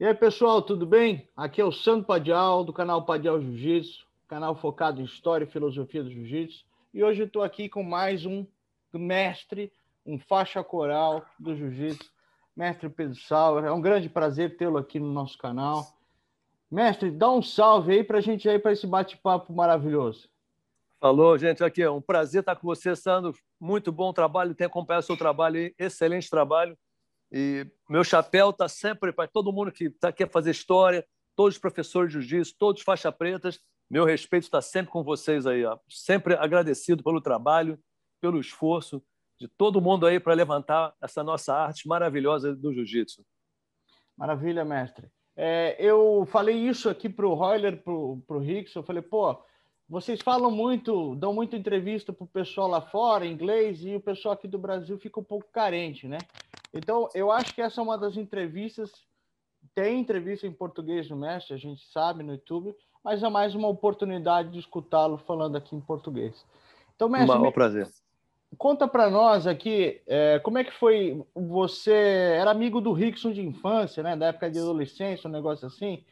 E aí, pessoal, tudo bem? Aqui é o Sandro Padial, do canal Padial Jiu-Jitsu, canal focado em história e filosofia do Jiu-Jitsu. E hoje estou aqui com mais um mestre, um faixa coral do Jiu-Jitsu, mestre Pedro Sauer. É um grande prazer tê-lo aqui no nosso canal. Mestre, dá um salve aí para a gente aí para esse bate-papo maravilhoso. Falou, gente. Aqui é um prazer estar com você, Sandro. Muito bom trabalho. Tenho acompanhado o seu trabalho aí. Excelente trabalho e meu chapéu está sempre para todo mundo que tá, quer fazer história, todos os professores de jiu jitsu todos faixa pretas. Meu respeito está sempre com vocês aí. Ó. Sempre agradecido pelo trabalho, pelo esforço de todo mundo aí para levantar essa nossa arte maravilhosa do jiu-jitsu. Maravilha, mestre. É, eu falei isso aqui para o Royler, para o Rickson, Eu falei, pô, vocês falam muito, dão muita entrevista para o pessoal lá fora, inglês, e o pessoal aqui do Brasil fica um pouco carente, né? Então, eu acho que essa é uma das entrevistas. Tem entrevista em português no Mestre, a gente sabe no YouTube, mas é mais uma oportunidade de escutá-lo falando aqui em português. Então, Mestre. Um me... prazer. Conta para nós aqui é, como é que foi. Você era amigo do Rickson de infância, né? Da época de adolescência, um negócio assim.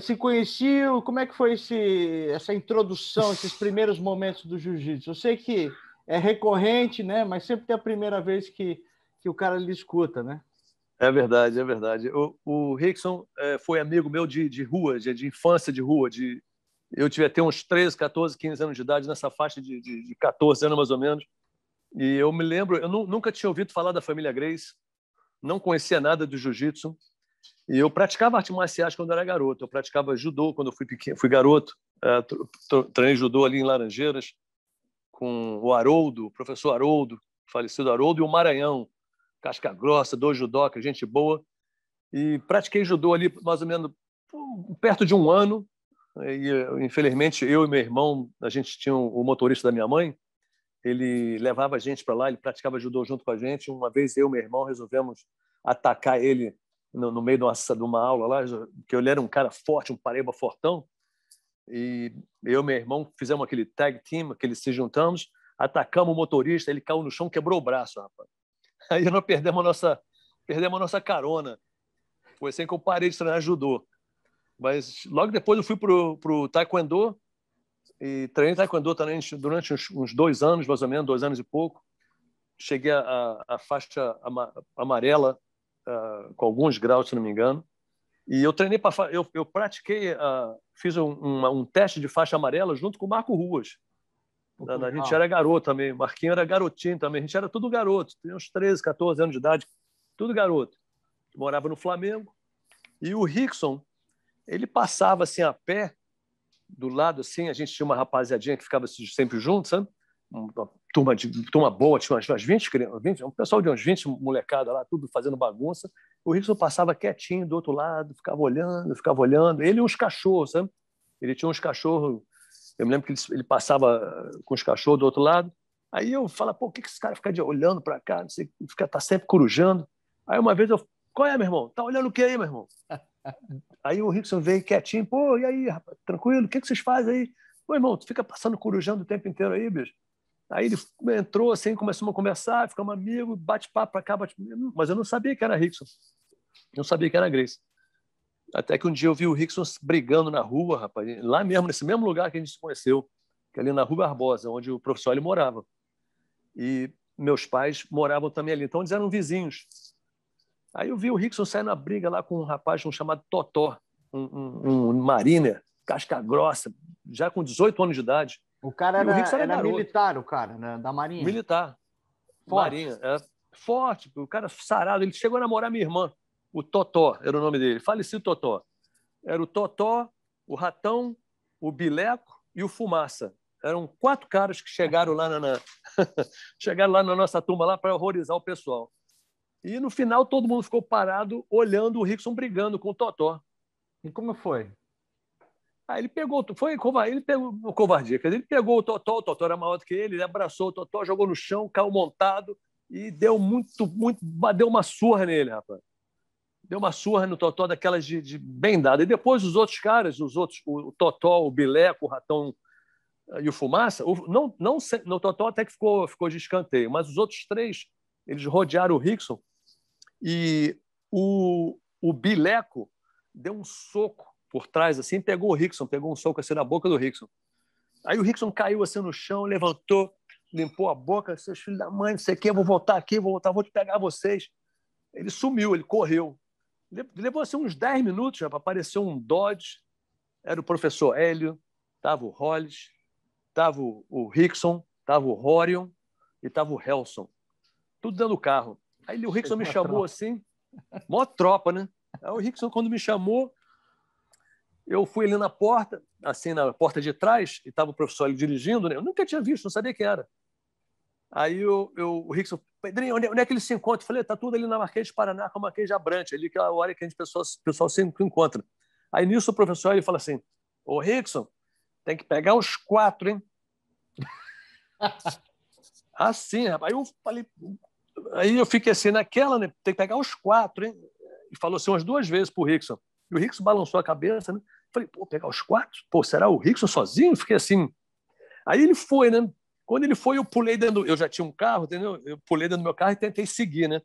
Se conheciam? Como é que foi esse, essa introdução, esses primeiros momentos do jiu-jitsu? Eu sei que é recorrente, né? Mas sempre tem a primeira vez que que o cara lhe escuta, né? É verdade, é verdade. O, o Rickson é, foi amigo meu de, de rua, de, de, infância de rua. De, eu tive até uns 13, 14, 15 anos de idade, nessa faixa de, de, de 14 anos mais ou menos. E eu me lembro, eu nu, nunca tinha ouvido falar da família Grace, não conhecia nada do jiu-jitsu. E eu praticava artes marciais quando era garoto. Eu praticava judô quando eu fui, pequeno, fui garoto. Uh, treinei judô ali em Laranjeiras com o Haroldo, o professor Haroldo, falecido Haroldo, e o Maranhão, casca grossa, dois judoca, gente boa. E pratiquei judô ali mais ou menos perto de um ano. E, infelizmente, eu e meu irmão, a gente tinha o motorista da minha mãe, ele levava a gente para lá, ele praticava judô junto com a gente. Uma vez eu e meu irmão resolvemos atacar ele no, no meio de uma, de uma, aula lá, que ele era um cara forte, um pareba fortão. E eu e meu irmão fizemos aquele tag team, aquele se juntamos, atacamos o motorista, ele caiu no chão, quebrou o braço, rapaz. Aí nós perdemos a nossa, perdemos a nossa carona. Foi assim que eu parei de treinar judô. Mas logo depois eu fui pro, pro taekwondo e treinei taekwondo também durante uns, uns dois anos, mais ou menos, dois anos e pouco. Cheguei à faixa amarela Uh, com alguns graus, se não me engano. E eu treinei para eu, eu pratiquei, uh, fiz um, um, um, teste de faixa amarela junto com o Marco Ruas, a gente era garoto também, o Marquinho era garotinho também, a gente era tudo garoto, tinha uns 13, 14 anos de idade, tudo garoto. Morava no Flamengo. E o Rickson, ele passava assim a pé, do lado assim, a gente tinha uma rapaziadinha que ficava sempre junto, sabe? Uma turma, de, turma boa, tinha umas, umas 20 crianças, um pessoal de uns 20 molecada lá, tudo fazendo bagunça. O Rickson passava quietinho do outro lado, ficava olhando, ficava olhando. Ele e uns cachorros, sabe? Ele tinha uns cachorros eu me lembro que ele, ele passava ah, com os cachorros do outro lado. Aí eu falava, pô, o que, que esse cara fica de, olhando para cá? Não sei, fica, tá sempre corujando. Aí uma vez eu, qual é, meu irmão? Tá olhando o que aí, meu irmão? aí o Rickson veio quietinho, pô, e aí, rapaz, tranquilo, o que, que vocês fazem aí? Pô, irmão, tu fica passando corujando o tempo inteiro aí, bicho. Aí ele entrou assim, começou a conversar, ficamos amigos, bate papo para cá, bate... mas eu não sabia que era Rickson. Não sabia que era Grace. Até que um dia eu vi o Rickson brigando na rua, rapaz, lá mesmo, nesse mesmo lugar que a gente se conheceu, que é ali na Rua Barbosa, onde o professor ele morava. E meus pais moravam também ali, então eles eram vizinhos. Aí eu vi o Rickson sair na briga lá com um rapaz é um chamado Totó, um, um, um mariner, casca grossa, já com 18 anos de idade. O cara era, o era, era militar, o cara, né? da Marinha. Militar. Forte. Marinha. É. forte, o cara sarado. Ele chegou a namorar minha irmã o Totó era o nome dele, falecido Totó. Era o Totó, o Ratão, o Bileco e o Fumaça. Eram quatro caras que chegaram lá na, na chegaram lá na nossa turma lá para horrorizar o pessoal. E no final todo mundo ficou parado olhando o Rickson brigando com o Totó. E como foi? Aí ah, ele pegou, foi ele pegou covardia, quer dizer, ele pegou o Totó, o Totó era maior do que ele, ele abraçou o Totó, jogou no chão, caiu montado e deu muito, muito, deu uma surra nele, rapaz deu uma surra no Totó daquelas de, de bem dada. E depois os outros caras, os outros, o, Totó, o Bileco, o Ratão eh, e o Fumaça, o, não, não, no Totó até que ficou, ficou de escanteio, mas os outros três, eles rodearam o Rickson e o, o Bileco deu um soco por trás, assim, pegou o Rickson, pegou um soco assim na boca do Rickson. Aí o Rickson caiu assim no chão, levantou, limpou a boca, seus filhos da mãe, não sei o quê, vou voltar aqui, vou voltar, vou te pegar vocês. Ele sumiu, ele correu. Levou assim, uns 10 minutos para aparecer um Dodge. Era o professor Hélio, estava o Hollis, estava o Rickson, estava o Horion e estava o Helson. Tudo dentro do carro. Aí o Rickson me chamou tropa. assim, mó tropa, né? Aí o Rickson, quando me chamou, eu fui ali na porta, assim, na porta de trás, e estava o professor Hélio dirigindo, né? Eu nunca tinha visto, não sabia quem era. Aí eu, eu, o Rickson Pedrinho, onde, é, é que eles se encontram? Eu falei, tá tudo ali na Marquês de Paraná com a Marquês de Abrante, ali que é a hora que a gente, pessoal, pessoal se encontra. Aí nisso o professor ele fala assim: Ô Rickson, tem que pegar os quatro, hein? assim, rapaz. Aí eu falei, aí eu fiquei assim naquela, né? Tem que pegar os quatro, hein? E falou assim umas duas vezes pro Rickson. E o Rickson balançou a cabeça, né? Falei, pô, pegar os quatro? Pô, será o Rickson sozinho? Fiquei assim. Aí ele foi, né? Quando ele foi, eu pulei dentro. Eu já tinha um carro, entendeu? Eu pulei dentro do meu carro e tentei seguir, né?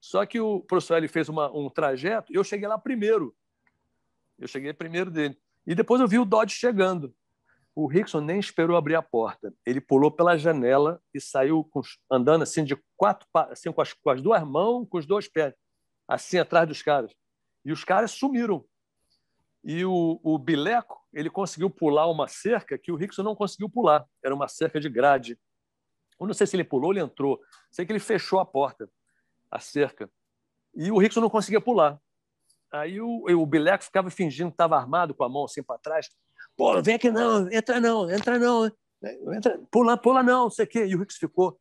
Só que o professor ele fez uma, um trajeto, e eu cheguei lá primeiro. Eu cheguei primeiro dele. E depois eu vi o Dodge chegando. O Rickson nem esperou abrir a porta. Ele pulou pela janela e saiu com, andando assim de quatro assim, com, as, com as duas mãos, com os dois pés, assim atrás dos caras. E os caras sumiram. E o, o Bileco ele conseguiu pular uma cerca que o Rickson não conseguiu pular. Era uma cerca de grade. Eu não sei se ele pulou ou ele entrou. Sei que ele fechou a porta, a cerca. E o Rickson não conseguia pular. Aí o, o Bileco ficava fingindo que estava armado com a mão assim para trás. Pô, vem aqui não, entra não, entra não. Entra, pula, pula não, não sei o quê. E o Rickson ficou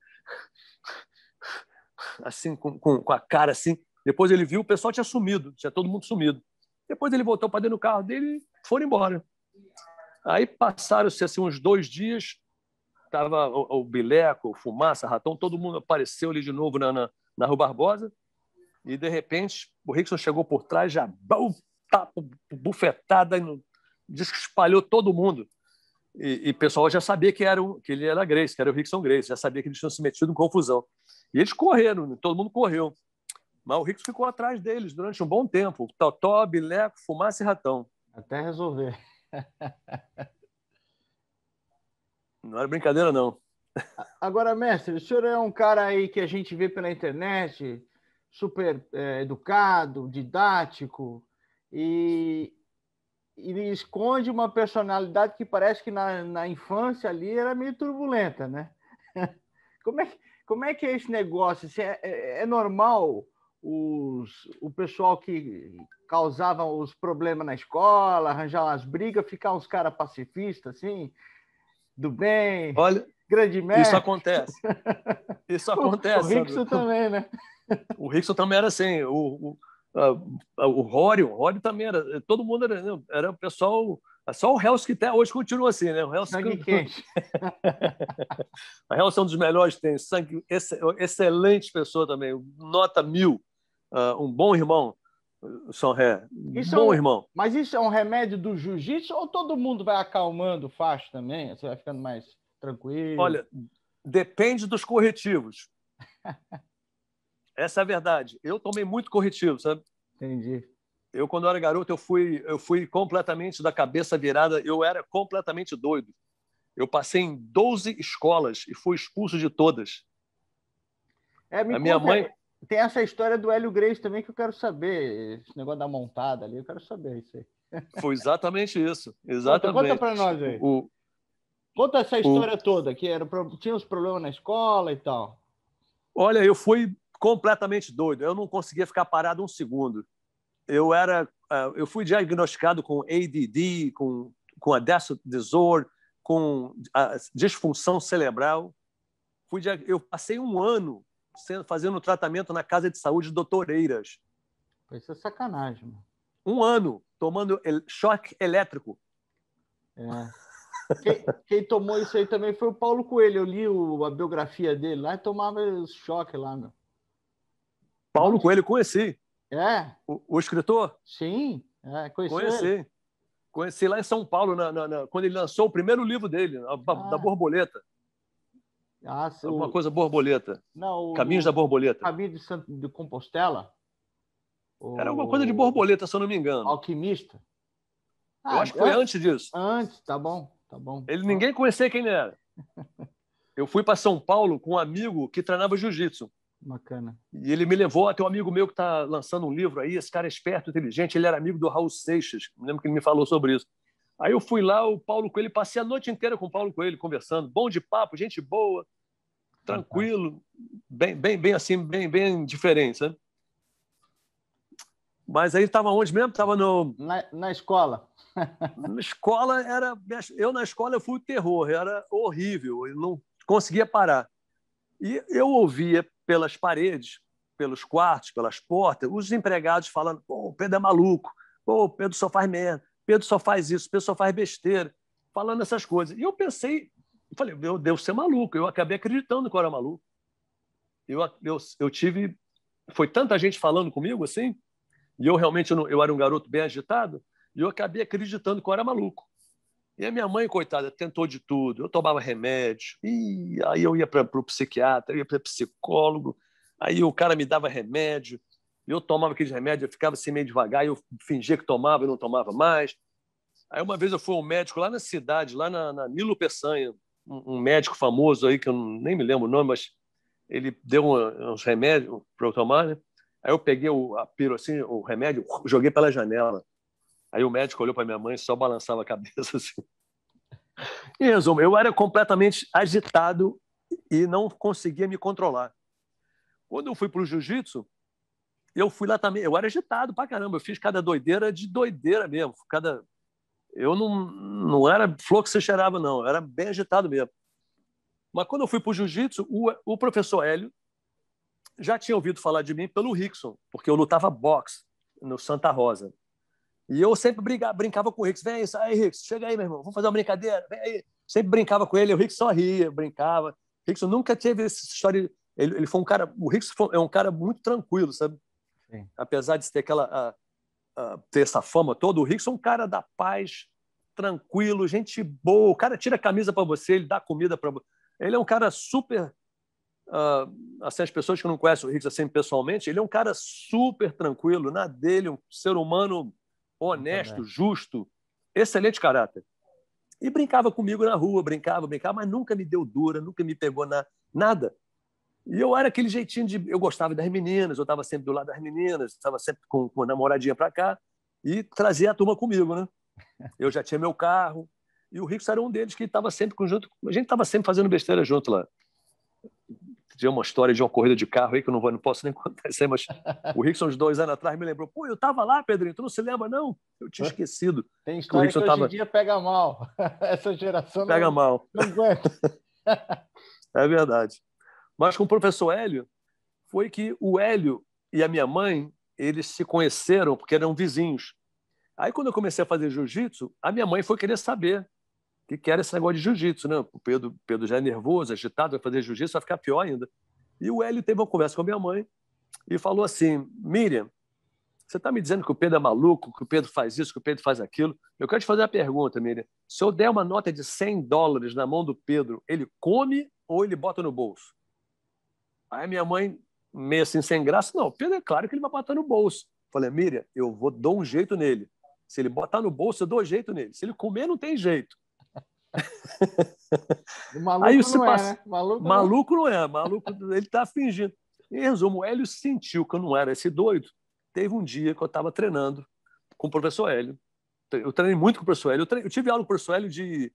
assim, com, com, com a cara assim. Depois ele viu, o pessoal tinha sumido, tinha todo mundo sumido. Depois ele voltou para dentro do carro dele e foram embora. Aí passaram-se assim, uns dois dias, estava o, o, Bileco, o Fumaça, Ratão, todo mundo apareceu ali de novo na, na, na Rua Barbosa, e de repente o Rickson chegou por trás, já tapo, tá, bufetada, disse que espalhou todo mundo. E, e, o pessoal já sabia que, era um que ele era Grace, que era o Rickson Grace, já sabia que eles tinham se metido em confusão. E eles correram, todo mundo correu. Mas o Rickson ficou atrás deles durante um bom tempo. Totó, Bileco, Fumaça e Ratão. Até resolver. Não era brincadeira, não. Agora, mestre, o senhor é um cara aí que a gente vê pela internet, super é, educado, didático, e ele esconde uma personalidade que parece que na, na infância ali era meio turbulenta, né? Como é, que, como é que é esse negócio? É, é, é normal os, o pessoal que causava os problemas na escola, arranjava as brigas, ficar uns caras pacifistas, assim, do bem. Olha, grande merda. Isso acontece. Isso acontece. o, o Rickson também, né? o Rickson também era assim. O, o, a, o Rory, o Rory também era. Todo mundo era, né, era o pessoal. É só o Hells que até hoje continua assim, né? O Hells sangue que... quente. a Hells é um dos melhores, tem sangue, ex, excelente pessoa também, nota mil uh, um bom irmão, São Ré. Isso bom é um, irmão. Mas isso é um remédio do jiu-jitsu ou todo mundo vai acalmando faz também? Você vai ficando mais tranquilo? Olha, depende dos corretivos. Essa é a verdade. Eu tomei muito corretivo, sabe? Entendi. Eu, quando era garoto, eu fui, eu fui completamente da cabeça virada, eu era completamente doido. Eu passei em 12 escolas e fui expulso de todas. É, a minha mãe tem essa história do Hélio Grace também que eu quero saber. Esse negócio da montada ali, eu quero saber isso aí. Foi exatamente isso. Exatamente. Conta, conta para nós aí. O, conta essa história o, toda, que era, tinha os problemas na escola e tal. Olha, eu fui completamente doido. Eu não conseguia ficar parado um segundo. Eu era, é, eu fui diagnosticado com ADD, com com adesso com disfunção cerebral. Fui, eu passei um ano fazendo tratamento na casa de saúde Doutoreiras. Isso é sacanagem. Mano. Um ano tomando choque elétrico. É. Quem, quem, tomou isso aí também foi o Paulo Coelho. Eu li o, a biografia dele lá e tomava choque lá. Meu. Paulo Coelho, conheci. É? O, o escritor? Sim, é, conheci. Conheci. Ele. Conheci lá em São Paulo, na, na, na, quando ele lançou o primeiro livro dele, a, ah. da Borboleta. Ah, Alguma o... coisa borboleta. Não, o... Caminhos da borboleta. Caminho de, Santo, de Compostela. Era alguma coisa de borboleta, se eu não me engano. Alquimista. Ah, eu acho que foi antes, é? antes disso. Antes, tá bom, tá bom. Ele, ninguém conhecia quem ele era. eu fui para São Paulo com um amigo que treinava jiu-jitsu. Bacana. E ele me levou até um amigo meu que está lançando um livro aí. Esse cara é esperto, inteligente. Ele era amigo do Raul Seixas. Me lembro que ele me falou sobre isso. Aí eu fui lá, o Paulo Coelho, passei a noite inteira com o Paulo Coelho, conversando, bom de papo, gente boa, tranquilo, bem, bem, bem assim, bem, bem diferente, Mas aí estava onde mesmo? Estava no... Na, na escola. na escola era... Eu na escola eu fui o terror, era horrível, eu não conseguia parar. E eu ouvia pelas paredes, pelos quartos, pelas portas, os empregados falando, pô, o Pedro é maluco, pô, o Pedro só faz merda Pedro só faz isso, Pedro só faz besteira, falando essas coisas. E eu pensei, falei, meu Deus, você é maluco. Eu acabei acreditando que eu era maluco. Eu, eu, eu tive. Foi tanta gente falando comigo assim, e eu realmente eu, eu era um garoto bem agitado, e eu acabei acreditando que eu era maluco. E a minha mãe, coitada, tentou de tudo. Eu tomava remédio, e aí eu ia para o psiquiatra, eu ia para psicólogo, aí o cara me dava remédio, eu tomava aqueles remédios, eu ficava assim meio devagar, eu fingia que tomava e não tomava mais. Aí uma vez eu fui ao um médico lá na cidade, lá na, na Nilo Peçanha, um, um, médico famoso aí, que eu nem me lembro o nome, mas ele deu um, uns remédios para eu tomar, né? Aí eu peguei o, a assim, o remédio, joguei pela janela. Aí o médico olhou para minha mãe e só balançava a cabeça assim. Em resumo, eu era completamente agitado e não conseguia me controlar. Quando eu fui para o jiu-jitsu, eu fui lá também, eu era agitado pra caramba, eu fiz cada doideira de doideira mesmo, cada... Eu não, não era flor que você cheirava, não, eu era bem agitado mesmo. Mas quando eu fui pro jiu-jitsu, o, o professor Hélio já tinha ouvido falar de mim pelo Rickson, porque eu lutava boxe no Santa Rosa. E eu sempre briga, brincava com o Rickson, vem aí, Rickson, chega aí, meu irmão, vamos fazer uma brincadeira, vem aí. Sempre brincava com ele, o Rickson só ria, brincava. O Rickson nunca teve essa história... Ele, ele foi um cara... O Rickson é um cara muito tranquilo, sabe? Sim. Apesar de ter aquela a, a, ter essa fama toda, o Rickson é um cara da paz, tranquilo, gente boa. O cara tira a camisa para você, ele dá comida para você. Ele é um cara super Uh, assim, as pessoas que não conhecem o Rickson assim pessoalmente, ele é um cara super tranquilo, na dele, um ser humano honesto, justo, excelente caráter. E brincava comigo na rua, brincava, brincava, mas nunca me deu dura, nunca me pegou na nada. E eu era aquele jeitinho de. Eu gostava das meninas, eu estava sempre do lado das meninas, estava sempre com, com a namoradinha para cá, e trazia a turma comigo, né? Eu já tinha meu carro, e o Rico era um deles que estava sempre junto. A gente estava sempre fazendo besteira junto lá. Tinha uma história de uma corrida de carro aí que eu não, vou, não posso nem contar isso aí, mas o Rickson, uns dois anos atrás, me lembrou: pô, eu estava lá, Pedrinho, tu não se lembra, não? Eu tinha esquecido. Tem história que, que hoje tava... em dia pega mal. Essa geração pega não, mal. não aguenta. é verdade. Mas com o professor Hélio, foi que o Hélio e a minha mãe, eles se conheceram porque eram vizinhos. Aí, quando eu comecei a fazer jiu-jitsu, a minha mãe foi querer saber o que era esse negócio de jiu-jitsu. Né? O Pedro, Pedro já é nervoso, agitado, vai fazer jiu-jitsu, vai ficar pior ainda. E o Hélio teve uma conversa com a minha mãe e falou assim: Miriam, você está me dizendo que o Pedro é maluco, que o Pedro faz isso, que o Pedro faz aquilo. Eu quero te fazer uma pergunta, Miriam. Se eu der uma nota de 100 dólares na mão do Pedro, ele come ou ele bota no bolso? Aí minha mãe, meio assim, sem graça, não, Pedro, é claro que ele vai botar no bolso. Falei, Miriam, eu vou dar um jeito nele. Se ele botar no bolso, eu dou jeito nele. Se ele comer, não tem jeito. maluco Aí não passa... é, né? Maluco, maluco não. É. não é, maluco, ele tá fingindo. Em resumo, o Hélio sentiu que eu não era esse doido. Teve um dia que eu estava treinando com o professor Hélio. Eu treinei muito com o professor Hélio. Eu, eu tive aula com o professor Hélio de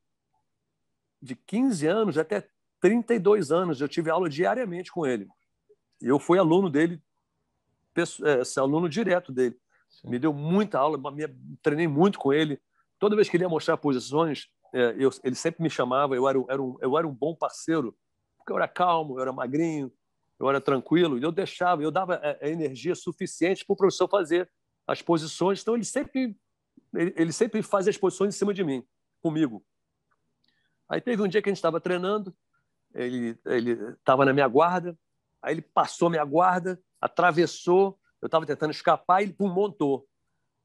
de 15 anos até 32 anos, eu tive aula diariamente com ele. Eu fui aluno dele, esse é, aluno direto dele. Sim. Me deu muita aula, me, treinei muito com ele. Toda vez que ele ia mostrar posições, é, eu, ele sempre me chamava. Eu era, era um, eu era um bom parceiro, porque eu era calmo, eu era magrinho, eu era tranquilo. E eu deixava, eu dava a, é, a é, energia suficiente para o professor fazer as posições. Então ele sempre, ele, ele sempre fazia as posições em cima de mim, comigo. Aí teve um dia que a gente estava treinando ele estava na minha guarda, aí ele passou minha guarda, atravessou, eu estava tentando escapar, e ele pum, montou.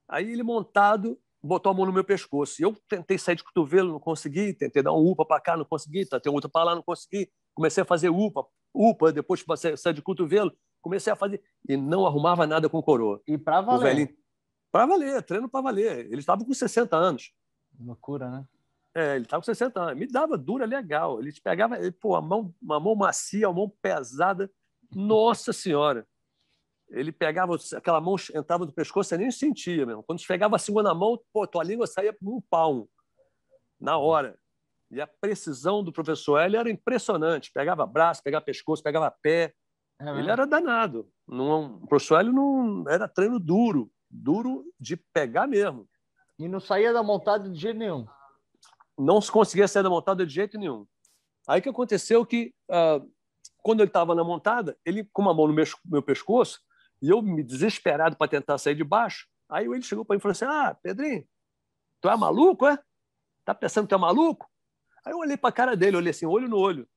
Aí ele montado botou a mão no meu pescoço. Eu tentei sair de cotovelo, não consegui, tentei dar um upa para cá, não consegui, tentei outra para lá, não consegui. Comecei a fazer upa, upa, depois sair de cotovelo, comecei a fazer e não arrumava nada com o coroa. E para valer. Para valer, treino para valer. Ele estava com 60 anos. Loucura, né? É, ele estava com 60 anos. Me dava dura legal. Ele te pegava, ele, pô, a mão, uma mão macia, uma mão pesada. Nossa Senhora! Ele pegava, aquela mão entrava no pescoço, você nem sentia mesmo. Quando esfregava a segunda mão, pô, tua língua saía por um pau na hora. E a precisão do professor ele era impressionante. Pegava braço, pegava pescoço, pegava pé. É ele era danado. Não, o professor Hélio não, era treino duro, duro de pegar mesmo. E não saía da montada de jeito nenhum não se conseguia sair da montada de jeito nenhum. Aí que aconteceu que, uh, quando ele estava na montada, ele com uma mão no meu, meu pescoço, e eu me desesperado para tentar sair de baixo, aí ele chegou para mim e falou assim, ah, Pedrinho, tu é maluco, é? Tá pensando que tu é maluco? Aí eu olhei para a cara dele, olhei assim, olho no olho.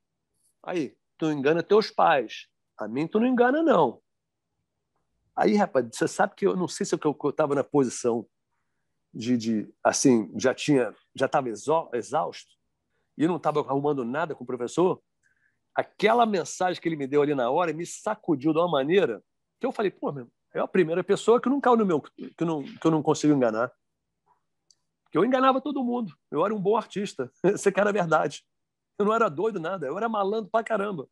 Aí, tu engana teus pais. A mim tu não engana, não. Aí, rapaz, você sabe que eu não sei se é eu estava na posição de, de assim, já tinha, já estava exausto e não estava arrumando nada com o professor, aquela mensagem que ele me deu ali na hora me sacudiu de uma maneira que eu falei, pô, meu, é a primeira pessoa que não caiu no meu, que não, que eu não consigo enganar. Que eu enganava todo mundo. Eu era um bom artista. Essa cara é a verdade. Eu não era doido nada, eu era malandro pra caramba.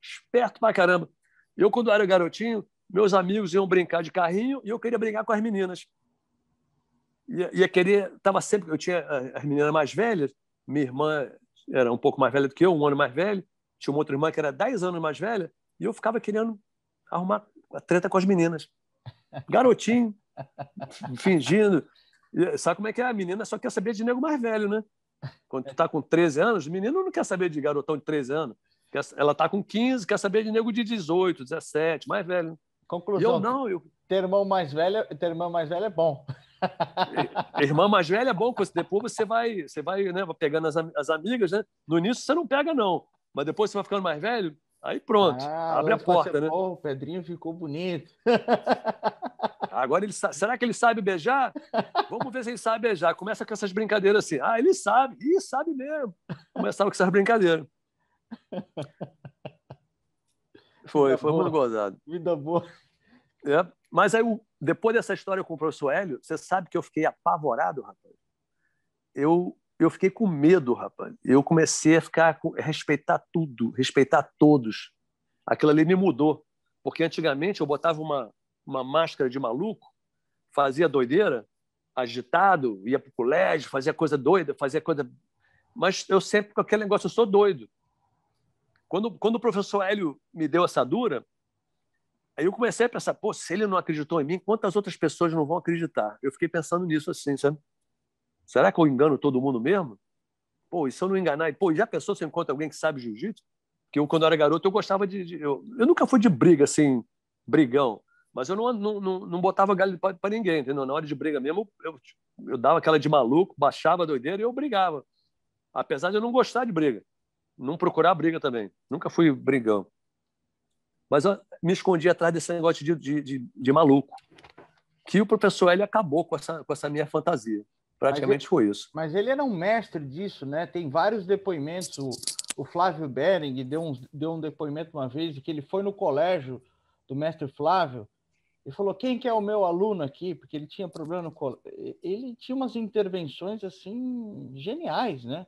Esperto pra caramba. Eu, quando era garotinho, meus amigos iam brincar de carrinho e eu queria brincar com as meninas ia, ia querer, estava sempre, eu tinha as meninas mais velhas, minha irmã era um pouco mais velha do que eu, um ano mais velho tinha uma outra irmã que era 10 anos mais velha, e eu ficava querendo arrumar a treta com as meninas. Garotinho, fingindo. E, sabe como é que é? A menina só quer saber de nego mais velho, né? Quando tu tá com 13 anos, o menino não quer saber de garotão de 13 anos. Ela tá com 15, quer saber de nego de 18, 17, mais velho. Né? Conclusão. E eu não, eu, ter irmão mais velho, ter irmão mais velho é bom. Irmã mais velha é bom, porque depois você vai, você vai né, pegando as, as amigas, né? No início você não pega, não. Mas depois você vai ficando mais velho, aí pronto. Ah, abre a porta, né? Bom, o Pedrinho ficou bonito. Agora ele Será que ele sabe beijar? Vamos ver se ele sabe beijar. Começa com essas brincadeiras assim. Ah, ele sabe, e sabe mesmo. Começava com essas brincadeiras. Foi, Vida foi boa. muito gozado. Vida boa. É. Mas aí, depois dessa história com o professor Hélio, você sabe que eu fiquei apavorado, rapaz. Eu, eu fiquei com medo, rapaz. Eu comecei a ficar a respeitar tudo, respeitar todos. Aquilo ali me mudou. Porque antigamente eu botava uma, uma máscara de maluco, fazia doideira, agitado, ia para o colégio, fazia coisa doida, fazia coisa. Mas eu sempre com aquele negócio, eu sou doido. Quando, quando o professor Hélio me deu essa dura, Aí eu comecei a pensar, pô, se ele não acreditou em mim, quantas outras pessoas não vão acreditar? Eu fiquei pensando nisso assim, sabe? Será que eu engano todo mundo mesmo? Pô, e se eu não enganar? Pô, já pensou se encontra alguém que sabe jiu-jitsu? Que eu, quando eu era garoto, eu gostava de. de eu, eu, nunca fui de briga, assim, brigão. Mas eu não, não, não, não botava galho para ninguém, entendeu? Na hora de briga mesmo, eu, eu dava aquela de maluco, baixava a doideira e eu brigava. Apesar de eu não gostar de briga. Não procurar briga também. Nunca fui brigão. Mas me escondi atrás desse negócio de, de, de, de maluco. Que o professor ele acabou com essa, com essa minha fantasia. Praticamente ele, foi isso. Mas ele era um mestre disso, né? Tem vários depoimentos. O, o Flávio Bering deu um, deu um depoimento uma vez de que ele foi no colégio do mestre Flávio e falou: Quem que é o meu aluno aqui? Porque ele tinha problema no colégio. Ele tinha umas intervenções assim geniais, né?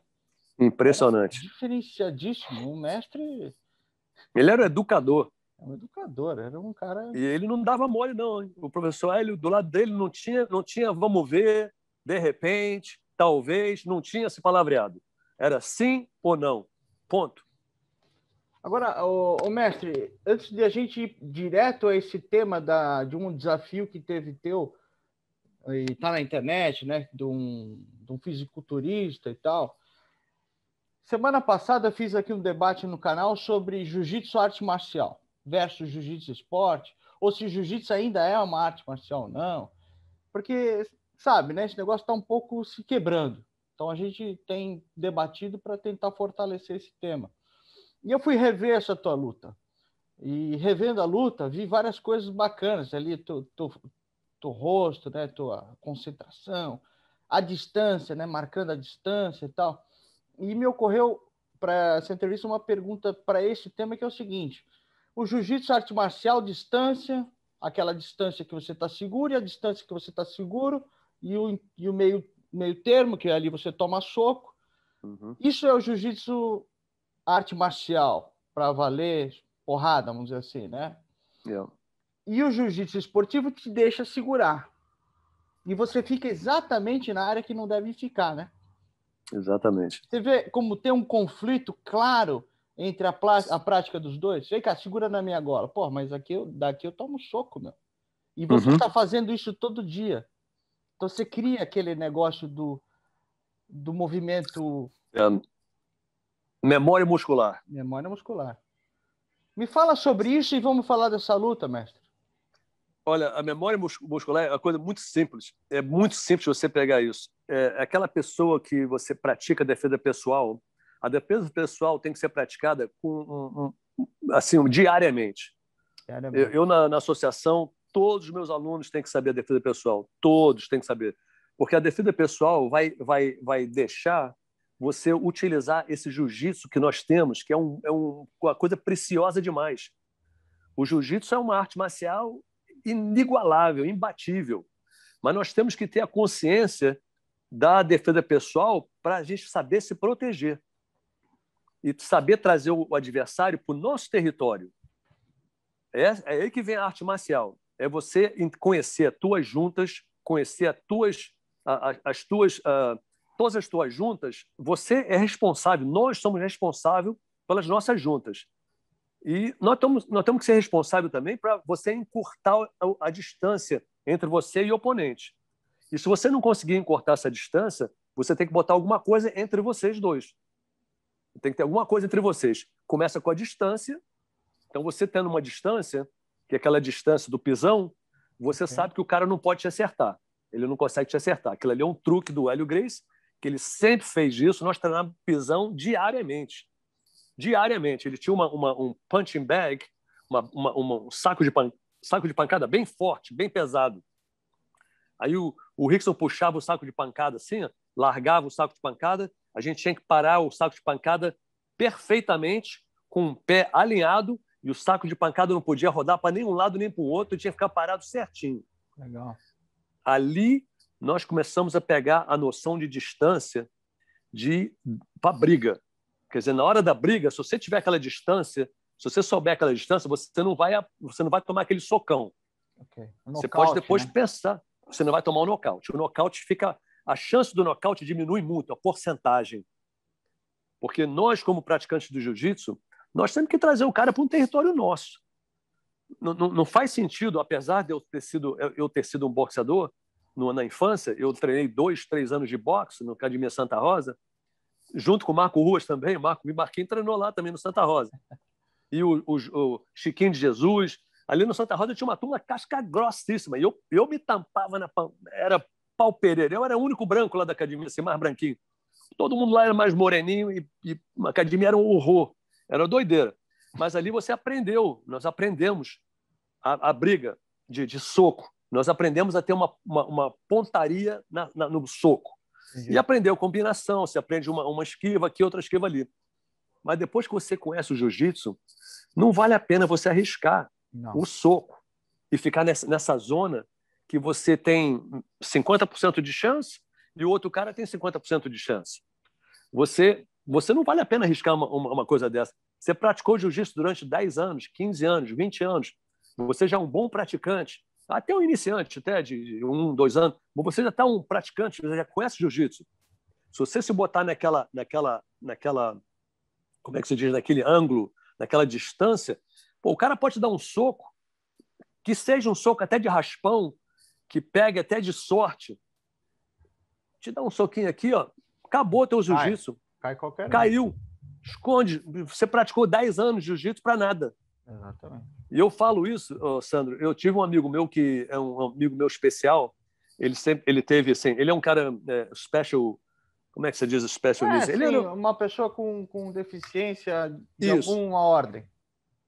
Impressionante. Era diferenciadíssimo. Um mestre. Ele era um educador. É um educador, era um cara. E ele não dava mole, não. Hein? O professor Hélio, do lado dele, não tinha, não tinha vamos ver, de repente, talvez, não tinha se palavreado. Era sim ou não. Ponto. Agora, ô, ô, mestre, antes de a gente ir direto a esse tema da, de um desafio que teve teu, e tá na internet, né, de um, de um fisiculturista e tal. Semana passada eu fiz aqui um debate no canal sobre jiu-jitsu arte marcial versus jiu-jitsu esporte, ou se jiu-jitsu ainda é uma arte marcial ou não. Porque, sabe, né, esse negócio está um pouco se quebrando. Então a gente tem debatido para tentar fortalecer esse tema. E eu fui rever essa tua luta. E revendo a luta, vi várias coisas bacanas ali, tu, tu, tu rosto, né, tua concentração, a distância, né, marcando a distância e tal. E me ocorreu para essa entrevista uma pergunta para este tema que é o seguinte: o jiu-jitsu, é arte marcial, distância, aquela distância que você está seguro e a distância que você está seguro, e o, e o meio, meio termo, que ali você toma soco. Uhum. Isso é o jiu-jitsu, arte marcial, para valer porrada, vamos dizer assim, né? Yeah. E o jiu-jitsu esportivo te deixa segurar. E você fica exatamente na área que não deve ficar, né? Exatamente. Você vê como tem um conflito claro entre a, a prática dos dois? Vem cá, segura na minha gola. Pô, mas aqui eu, daqui eu tomo um soco, meu. E você está uhum. Tá fazendo isso todo dia. Então você cria aquele negócio do, do movimento. É, memória muscular. Memória muscular. Me fala sobre isso e vamos falar dessa luta, mestre. Olha, a memória muscular é uma coisa muito simples. É muito simples você pegar isso. É aquela pessoa que você pratica defesa pessoal, a defesa pessoal tem que ser praticada com, assim, diariamente. diariamente. Eu, eu na, na, associação, todos os meus alunos têm que saber a defesa pessoal. Todos têm que saber. Porque a defesa pessoal vai, vai, vai deixar você utilizar esse jiu-jitsu que nós temos, que é, um, é um, uma coisa preciosa demais. O jiu-jitsu é uma arte marcial inigualável, imbatível. Mas nós temos que ter a consciência da defesa pessoal para a gente saber se proteger e saber trazer o adversário para o nosso território. É, é aí que vem a arte marcial. É você conhecer as tuas juntas, conhecer as tuas, as tuas, ah, todas as tuas juntas. Você é responsável, nós somos responsáveis pelas nossas juntas. E nós, temos, nós temos que ser responsáveis também para você encurtar a, a distância entre você e o oponente. E se você não conseguir encurtar essa distância, você tem que botar alguma coisa entre vocês dois. Tem que ter alguma coisa entre vocês. Começa com a distância. Então, você tendo uma distância, que é aquela distância do pisão, você sabe que o cara não pode te acertar. Ele não consegue te acertar. Aquilo ali é um truque do Hélio Grace, que ele sempre fez isso. Nós treinávamos pisão diariamente. Diariamente. Ele tinha uma, uma um punching bag, uma, uma, uma, um saco de, pan, saco de pancada bem forte, bem pesado. Aí o, o Rickson puxava o saco de pancada assim, largava o saco de pancada a gente tinha que parar o saco de pancada perfeitamente, com o pé alinhado, e o saco de pancada não podia rodar para nenhum lado nem para o outro, tinha que ficar parado certinho. Legal. Ali nós começamos a pegar a noção de distância de para briga. Quer dizer, na hora da briga, se você tiver aquela distância, se você souber aquela distância, você não vai, você não vai tomar aquele socão. Okay. Um você pode depois né? pensar. Você não vai tomar o um nocaute. O nocaute fica a chance do nocaute diminui muito, a porcentagem. Porque nós, como praticantes do jiu-jitsu, nós temos que trazer o cara para um território nosso. Não, não, não, faz sentido, apesar de eu ter sido, eu ter sido um boxeador no, na infância, eu treinei dois, três anos de boxe no Academia Santa Rosa, junto com o Marco Ruas também, o Marco Marquinhos treinou lá também no Santa Rosa. E o, o, o Chiquinho de Jesus, ali no Santa Rosa tinha uma turma casca grossíssima, e eu, eu me tampava na... Era Pau Pereira. Eu era o único branco lá da academia, assim, mais branquinho. Todo mundo lá era mais moreninho e, e a academia era um horror, era doideira. Mas ali você aprendeu, nós aprendemos a, a briga de, de, soco. Nós aprendemos a ter uma, uma, uma pontaria na, na, no soco. Sim. E aprendeu combinação, você aprende uma, uma esquiva aqui, outra esquiva ali. Mas depois que você conhece o jiu-jitsu, não vale a pena você arriscar não. o soco e ficar nessa, nessa zona que você tem 50% de chance e o outro cara tem 50% de chance. Você você não vale a pena arriscar uma, uma coisa dessa. Você praticou jiu-jitsu durante 10 anos, 15 anos, 20 anos. Você já é um bom praticante, até um iniciante, até de um, dois anos. Você já está um praticante, você já conhece jiu-jitsu. Se você se botar naquela, naquela, naquela, como é que se diz, naquele ângulo, naquela distância, pô, o cara pode te dar um soco, que seja um soco até de raspão, que pega até de sorte, te dá um soquinho aqui, ó, acabou teu jiu-jitsu. Cai, qualquer Caiu. Esconde. Você praticou 10 anos de jiu-jitsu para nada. Exatamente. E eu falo isso, oh, Sandro. Eu tive um amigo meu que é um amigo meu especial. Ele sempre, ele teve assim, ele é um cara é, special. Como é que você diz special é, sim, ele era... uma pessoa com, com deficiência de isso. alguma ordem.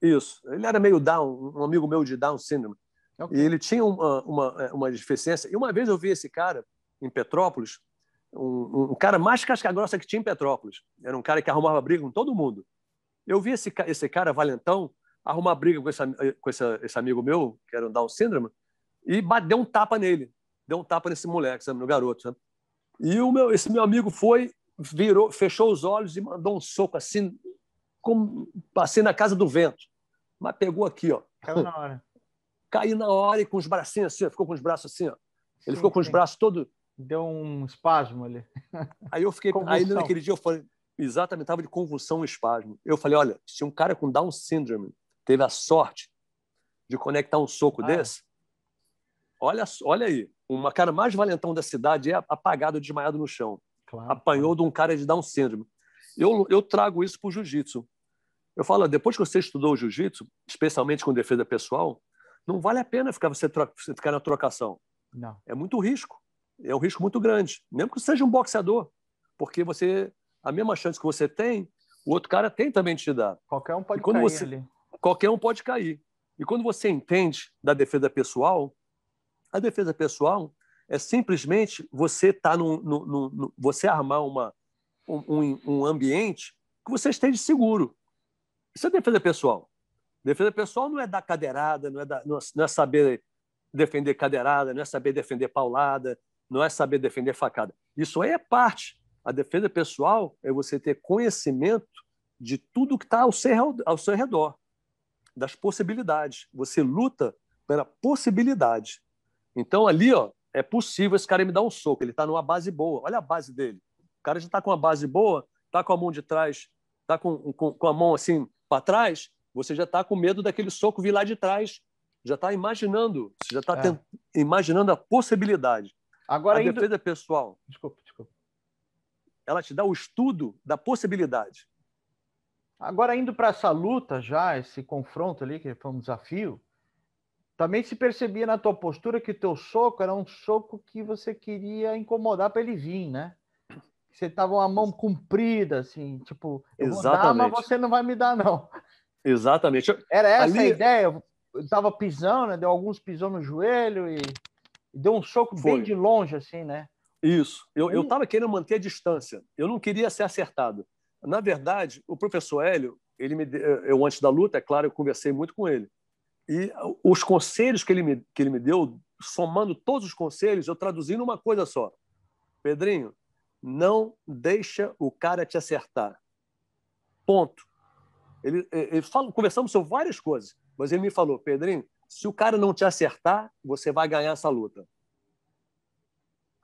Isso. Ele era meio down, um amigo meu de Down síndrome. Okay. E ele tinha uma, uma, é, uma deficiência. E uma vez eu vi esse cara em Petrópolis, um, um cara mais casca-grossa que tinha em Petrópolis. Era um cara que arrumava briga com todo mundo. Eu vi esse, esse cara, valentão, arrumar briga com, esse, eh, com esse, esse amigo meu, que era um Down Syndrome, e deu um tapa nele. Deu um tapa nesse moleque, sabe, no garoto. Sabe? E o meu, esse meu amigo foi, virou, fechou os olhos e mandou um soco assim, como, assim na casa do vento. Mas pegou aqui, ó. Caiu na hora caiu na hora e com os bracinhos assim, assim ficou com os braços assim. Ó. Ele sim, ficou com os braços todo. Deu um espasmo ali. Aí eu fiquei. Convulsão. Aí naquele dia eu falei, exatamente, estava de convulsão e espasmo. Eu falei, olha, se um cara com Down Syndrome teve a sorte de conectar um soco ah, é. desse, olha, olha aí, uma cara mais valentão da cidade é apagado, desmaiado no chão. Claro, Apanhou de um cara de Down Syndrome. Eu, eu trago isso para o jiu-jitsu. Eu falo, depois que você estudou o jiu-jitsu, especialmente com defesa pessoal, não vale a pena ficar você, você ficar na trocação. Não. É muito risco. É um risco muito grande. Mesmo que você seja um boxeador. Porque você. A mesma chance que você tem, o outro cara tem também de te dar. Qualquer um pode cair você, ali. Qualquer um pode cair. E quando você entende da defesa pessoal, a defesa pessoal é simplesmente você tá no você armar uma, um, um, ambiente que você esteja seguro. Isso é defesa pessoal. Defesa pessoal não é dar cadeirada, é não é, não é saber defender cadeirada, não é saber defender paulada, não é saber defender facada. Isso aí é parte. A defesa pessoal é você ter conhecimento de tudo que está ao seu, ao seu redor, das possibilidades. Você luta pela possibilidade. Então, ali, ó, é possível esse cara me dar um soco. Ele está numa base boa. Olha a base dele. O cara já está com uma base boa, está com a mão de trás, está com, com, com a mão assim para trás. Você já está com medo daquele soco vir lá de trás. Já está imaginando, já está é. imaginando a possibilidade. Agora, a indo... defesa pessoal. Desculpa, desculpa. Ela te dá o estudo da possibilidade. Agora, indo para essa luta já, esse confronto ali, que foi um desafio, também se percebia na tua postura que o teu soco era um soco que você queria incomodar para ele vir, né? Você tava uma mão comprida, assim, tipo, eu Exatamente. vou dar, mas você não vai me dar, não. Exatamente. Era essa ali... a ideia? Eu tava pisando, né? deu alguns pisão no joelho e, deu um soco Foi. bem de longe, assim, né? Isso. Eu, eu hum. tava querendo manter a distância. Eu não queria ser acertado. Na verdade, o professor Hélio, ele me, eu antes da luta, é claro, eu conversei muito com ele. E os conselhos que ele me, que ele me deu, somando todos os conselhos, eu traduzi numa coisa só. Pedrinho, não deixa o cara te acertar. Ponto. Ele, eh, ele fala, conversamos sobre várias coisas, mas ele me falou, Pedrinho, se o cara não te acertar, você vai ganhar essa luta.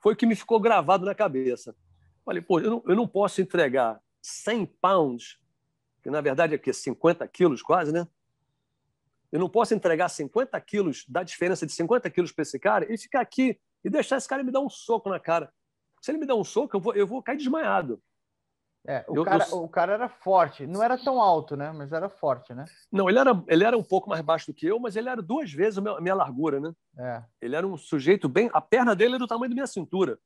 Foi o que me ficou gravado na cabeça. Falei, pô, eu não, eu não posso entregar 100 pounds, que na verdade é que 50 quilos quase, né? Eu não posso entregar 50 quilos, da diferença de 50 quilos para esse cara e ficar aqui e deixar esse cara me dar um soco na cara. Se ele me der um soco, eu vou, eu vou cair desmaiado. É, o, eu, cara, eu... o cara era forte, não era tão alto, né? Mas era forte, né? Não, ele era, ele era um pouco mais baixo do que eu, mas ele era duas vezes a minha, a minha largura, né? É. Ele era um sujeito bem. A perna dele era é do tamanho da minha cintura.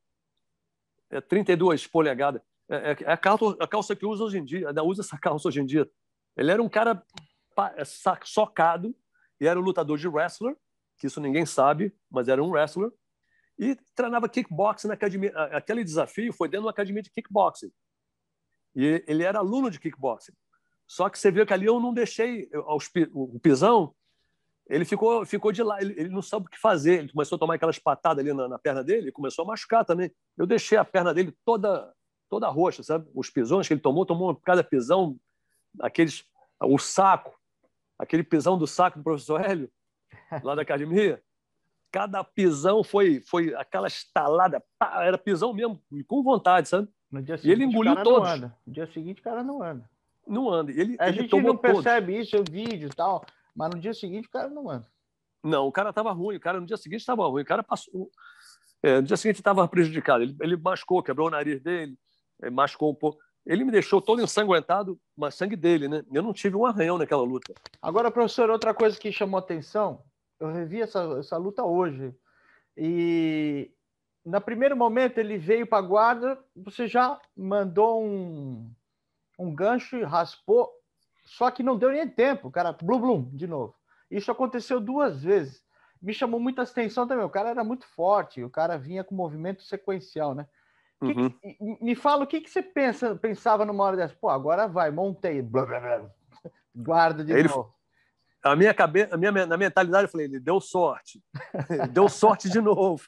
É 32 polegadas. É, é, é a, calça, a calça que usa hoje em dia, ainda usa essa calça hoje em dia. Ele era um cara é, socado, e era um lutador de wrestler, que isso ninguém sabe, mas era um wrestler, e treinava kickboxing na academia. Aquele desafio foi dentro de uma academia de kickboxing. E ele era aluno de kickboxing. Só que você viu que ali eu não deixei aos, o pisão, ele ficou, ficou de lá, ele, ele, não sabe o que fazer, ele começou a tomar aquelas patadas ali na, na perna dele e começou a machucar também. Eu deixei a perna dele toda toda roxa, sabe? Os pisões que ele tomou, tomou cada pisão, aqueles, o saco, aquele pisão do saco do professor Hélio, lá da academia. Cada pisão foi, foi aquela estalada, pá, era pisão mesmo, com vontade, sabe? No dia seguinte, e ele engoliu todos. No dia seguinte, o cara não anda. Não anda. É, ele, a ele gente não percebe todos. isso, o vídeo e tal, mas no dia seguinte o cara não anda. Não, o cara estava ruim, o cara no dia seguinte estava ruim, o cara passou. É, no dia seguinte estava prejudicado, ele, ele machucou, quebrou o nariz dele, é, machucou um pouco. Ele me deixou todo ensanguentado, mas sangue dele, né? Eu não tive um arranhão naquela luta. Agora, professor, outra coisa que chamou atenção, eu revi essa, essa luta hoje, e no primeiro momento ele veio para a guarda, você já mandou um, um gancho e raspou, só que não deu nem tempo, o cara, blum, blum, de novo. Isso aconteceu duas vezes. Me chamou muita atenção também, o cara era muito forte, o cara vinha com movimento sequencial, né? Uhum. Que que, uhum. me fala o que, que você pensa, pensava numa hora dessa, pô, agora vai, montei, blá, blá, blá, guarda de ele... novo a minha cabeça, a minha, na mentalidade, eu falei, ele deu sorte. deu sorte de novo.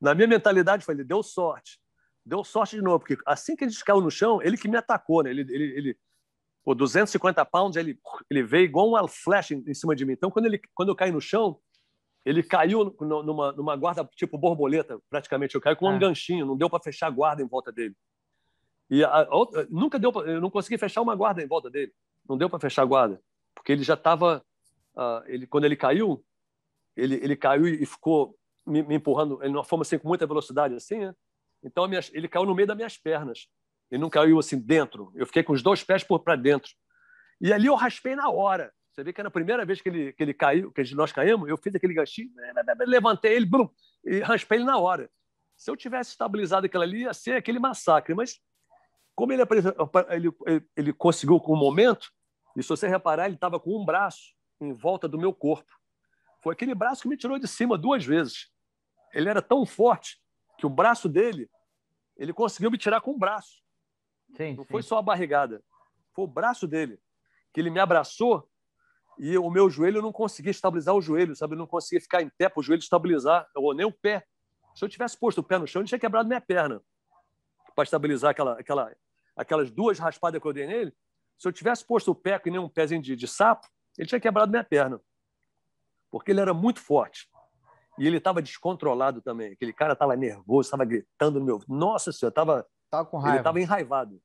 Na minha mentalidade, foi: ele deu sorte. Deu sorte de novo, porque assim que ele caiu no chão, ele que me atacou, né? Ele, ele, ele pô, 250 pounds, ele, ele veio igual uma flash em, em, cima de mim. Então, quando, ele, quando eu caí no chão, ele caiu no, numa, numa guarda tipo borboleta, praticamente. Eu caí com um é. ganchinho, não deu para fechar a guarda em volta dele. E a, a nunca deu, pra, eu não consegui fechar uma guarda em volta dele. Não deu para fechar a guarda, porque ele já estava, uh, ah, ele quando ele caiu, ele, ele caiu e ficou me, me empurrando ele uma forma assim, com muita velocidade, assim, né? Então minha, ele caiu no meio das minhas pernas. Ele não caiu assim dentro. Eu fiquei com os dois pés para dentro. E ali eu raspei na hora. Você vê que era a primeira vez que ele, que ele caiu, que nós caímos, eu fiz aquele ganchinho, né, né, né, levantei ele, blum, e raspei ele na hora. Se eu tivesse estabilizado aquilo ali, ia ser aquele massacre. Mas como ele, ele, ele conseguiu com o um momento, e se você reparar, ele estava com um braço em volta do meu corpo. Foi aquele braço que me tirou de cima duas vezes. Ele era tão forte que o braço dele, ele conseguiu me tirar com o braço. Sim, Não sim. foi só a barrigada, foi o braço dele que ele me abraçou e o meu joelho eu não conseguia estabilizar o joelho, sabe? Eu não conseguia ficar em pé para o joelho estabilizar, ou nem o pé. Se eu tivesse posto o pé no chão, eu tinha quebrado minha perna para estabilizar aquela, aquela, aquelas duas raspadas que eu dei nele. Se eu tivesse posto o pé com nem um pezinho de, de sapo, ele tinha quebrado minha perna, porque ele era muito forte. E ele estava descontrolado também. Aquele cara estava nervoso, estava gritando no meu. Nossa senhora, estava. com raiva. Ele estava enraivado.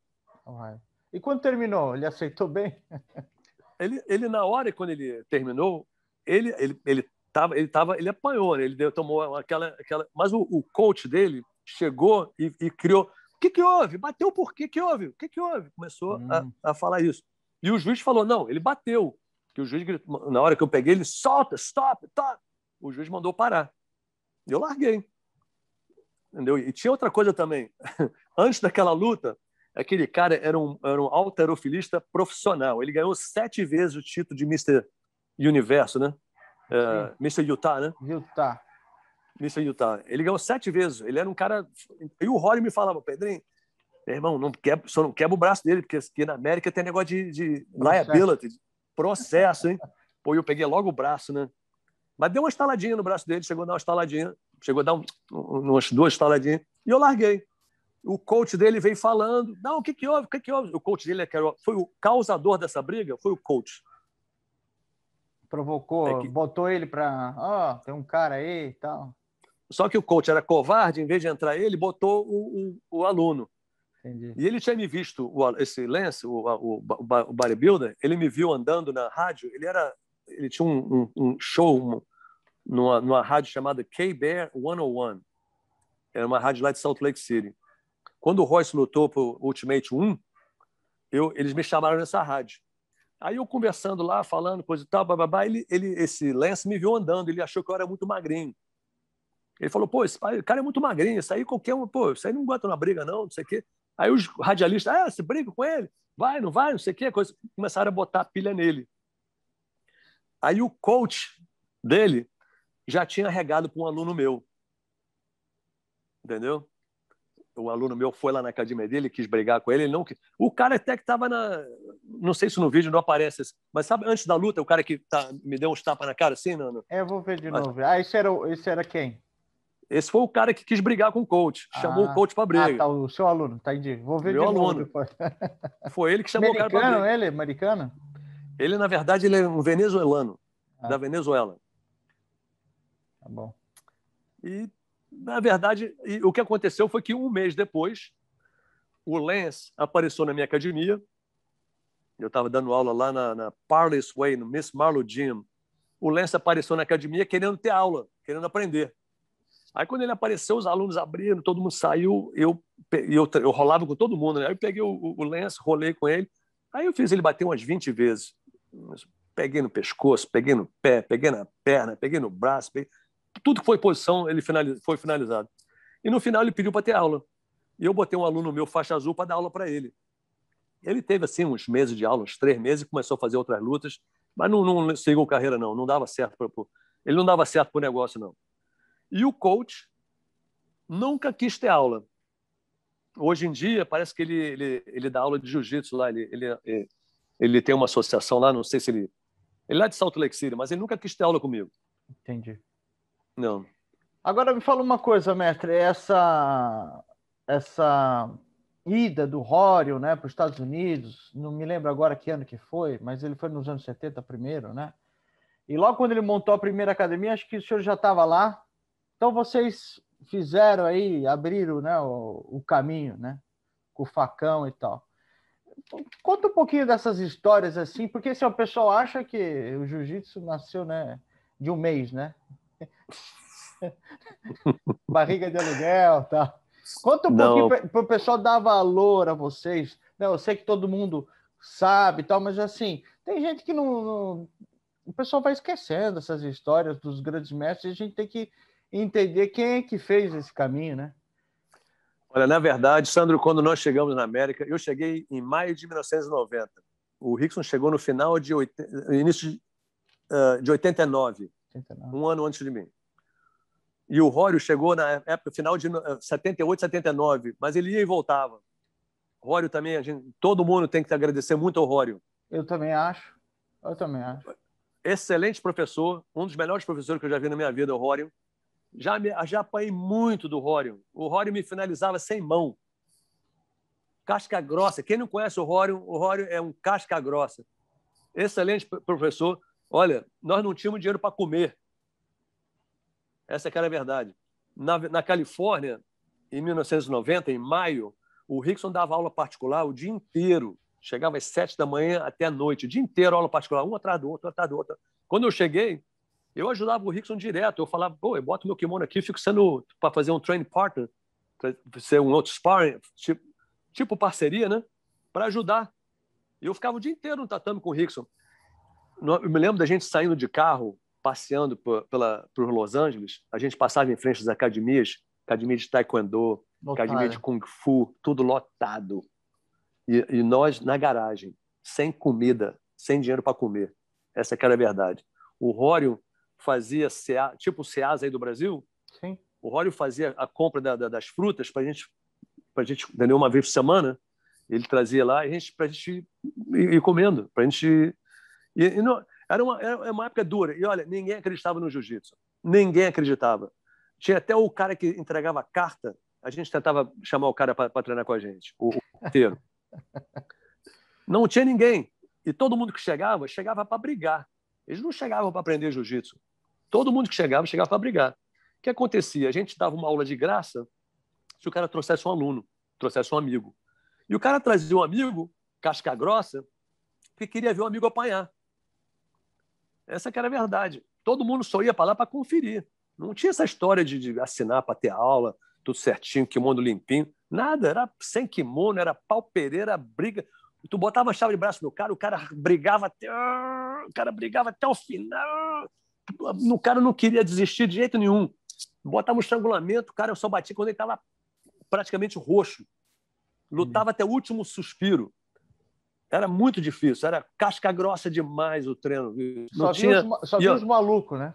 E quando terminou, ele aceitou bem? ele, ele, na hora, quando ele terminou, ele, ele, ele, tava, ele, tava, ele apanhou, né? ele deu, tomou aquela. aquela... Mas o, o coach dele chegou e, e criou. O que, que houve? Bateu por quê? O que houve? O que, que houve? Começou hum. a, a falar isso. E o juiz falou: não, ele bateu. Que o juiz, gritou, na hora que eu peguei, ele solta, stop, stop o juiz mandou parar. E eu larguei. Entendeu? E tinha outra coisa também. Antes daquela luta, aquele cara era um, era um alterofilista profissional. Ele ganhou sete vezes o título de Mr. Universo, né? É, Mr. Utah, né? Utah. Mr. Utah. Ele ganhou sete vezes. Ele era um cara. E o Rory me falava, Pedrinho, meu irmão, não quebra, só não quebra o braço dele, porque aqui na América tem negócio de, de liability, processo, hein? Pô, eu peguei logo o braço, né? Mas deu uma estaladinha no braço dele, chegou a dar uma estaladinha, chegou a dar um, umas duas estaladinhas, e eu larguei. O coach dele veio falando, não, o que que houve, o que que houve? O coach dele é foi o causador dessa briga, foi o coach. Provocou, é que... botou ele para, ó, oh, tem um cara aí e tal. Só que o coach era covarde, em vez de entrar ele, botou o, o, o aluno. Entendi. E ele tinha me visto, esse Lance, o, o, o bodybuilder, ele me viu andando na rádio, ele era ele tinha um, um, um show numa, numa rádio chamada K-Bear 101. Era uma rádio lá de Salt Lake City. Quando o Royce lutou por Ultimate 1, eu, eles me chamaram nessa rádio. Aí eu conversando lá, falando coisa e tal, bababá, ele, ele, esse Lance me viu andando, ele achou que eu era muito magrinho. Ele falou, pô, esse cara é muito magrinho, isso aí qualquer um, pô, isso aí não aguenta uma briga não, não sei o quê. Aí os radialistas, ah, você briga com ele? Vai, não vai, não sei o quê, coisa, começaram a botar pilha nele. Aí o coach dele já tinha regado para um aluno meu. Entendeu? O aluno meu foi lá na academia dele, quis brigar com ele, ele não quis. O cara até que estava na. Não sei se no vídeo não aparece, mas sabe, antes da luta, o cara que tá... me deu uns tapas na cara assim, Nando? É, vou ver de mas... novo. Ah, esse era, esse era quem? Esse foi o cara que quis brigar com o coach. Chamou ah, o coach para briga. Ah, tá, o seu aluno, tá, entendi. Vou ver Meu de aluno. Foi ele que chamou americano, o cara para briga. Ele, americano? Ele, na verdade, ele é um venezuelano, ah. da Venezuela. Tá bom. E, na verdade, e o que aconteceu foi que um mês depois, o Lance apareceu na minha academia. Eu estava dando aula lá na, na Parley's Way, no Miss Marlowe Gym. O Lance apareceu na academia querendo ter aula, querendo aprender. Aí, quando ele apareceu, os alunos abriram, todo mundo saiu. Eu, eu, eu rolava com todo mundo, né? Aí eu peguei o, o Lance, rolei com ele. Aí eu fiz ele bater umas 20 vezes. Peguei no pescoço, peguei no pé, peguei na perna, peguei no braço, peguei... tudo que foi posição ele finaliz... foi finalizado. E no final ele pediu para ter aula. E eu botei um aluno meu faixa azul para dar aula para ele. Ele teve assim uns meses de aula, uns três meses, começou a fazer outras lutas, mas não, não seguiu carreira não, não dava certo para ele não dava certo para o negócio não. E o coach nunca quis ter aula. Hoje em dia parece que ele ele, ele dá aula de jiu-jitsu lá, ele, ele ele tem uma associação lá, não sei se ele. Ele é lá de Salto Lake City, mas ele nunca quis ter aula comigo. Entendi. Não. Agora me fala uma coisa, mestre. Essa, essa ida do Rório né, para os Estados Unidos, não me lembro agora que ano que foi, mas ele foi nos anos 70 primeiro, né? E logo quando ele montou a primeira academia, acho que o senhor já estava lá. Então vocês fizeram aí, abriram né, o, o caminho, né? Com o facão e tal. Conta um pouquinho dessas histórias, assim, porque assim, o pessoal acha que o jiu-jitsu nasceu né, de um mês, né? Barriga de aluguel tal. Conta um Não. pouquinho para o pessoal dar valor a vocês. Né? Eu sei que todo mundo sabe tal, mas assim, tem gente que não, não, O pessoal vai esquecendo essas histórias dos grandes mestres, e a gente tem que entender quem é que fez esse caminho, né? Olha, na verdade, Sandro, quando nós chegamos na América, eu cheguei em maio de 1990. O Rickson chegou no final de início de, uh, de 89, 89, um ano antes de mim. E o Rório chegou na época final de 78, ah, 79, mas ele ia e voltava. Rório também, a gente, todo mundo tem que agradecer muito ao Rório. Eu também acho. Eu também acho. Excelente professor, um dos melhores professores que eu já vi na minha vida, o Rório. Já, me, já apanhei muito do Rório. O Rório me finalizava sem mão. Casca grossa. Quem não conhece o Rório, o Rório é um casca grossa. Excelente professor. Olha, nós não tínhamos dinheiro para comer. Essa é era a verdade. Na, na Califórnia, em 1990, em maio, o Rickson dava aula particular o dia inteiro. Chegava às sete da manhã até a noite, o dia inteiro aula particular, um atrás do outro, atrás do outro. Quando eu cheguei, eu ajudava o Rickson direto. Eu falava, pô, eu boto meu kimono aqui, fico sendo para fazer um training partner, ser um outro sparring, tipo, tipo parceria, né? Para ajudar. E eu ficava o dia inteiro no tatame com o Rickson. Eu me lembro da gente saindo de carro, passeando por, pela, por Los Angeles. A gente passava em frente às academias, academia de taekwondo, Lotada. academia de kung fu, tudo lotado. E, e nós na garagem, sem comida, sem dinheiro para comer. Essa que era a verdade. O Rório fazia CA, tipo o CEAS aí do Brasil. Sim. O Rólio fazia a compra da, da, das frutas para gente, a gente, entendeu? Uma vez por semana, ele trazia lá e a gente, para a gente ir, ir comendo, para a gente. E, e não, era, uma, era uma época dura. E olha, ninguém acreditava no jiu-jitsu. Ninguém acreditava. Tinha até o cara que entregava carta, a gente tentava chamar o cara para treinar com a gente, o, o inteiro. não tinha ninguém. E todo mundo que chegava, chegava para brigar. Eles não chegavam para aprender jiu-jitsu. Todo mundo que chegava, chegava para brigar. O que acontecia? A gente dava uma aula de graça se o cara trouxesse um aluno, trouxesse um amigo. E o cara trazia um amigo, casca grossa, que queria ver o um amigo apanhar. Essa que era a verdade. Todo mundo só ia para lá para conferir. Não tinha essa história de, de assinar para ter aula, tudo certinho, kimono limpinho. Nada, era sem kimono, era pau pereira, briga. Tu botava a chave de braço no cara, o cara brigava até, o cara brigava até o final o cara não queria desistir de jeito nenhum. Botava um estrangulamento, cara, eu só bati quando ele estava praticamente roxo. Lutava hum. até o último suspiro. Era muito difícil, era casca grossa demais o treino. Não só tinha, os, só tinha os malucos, né?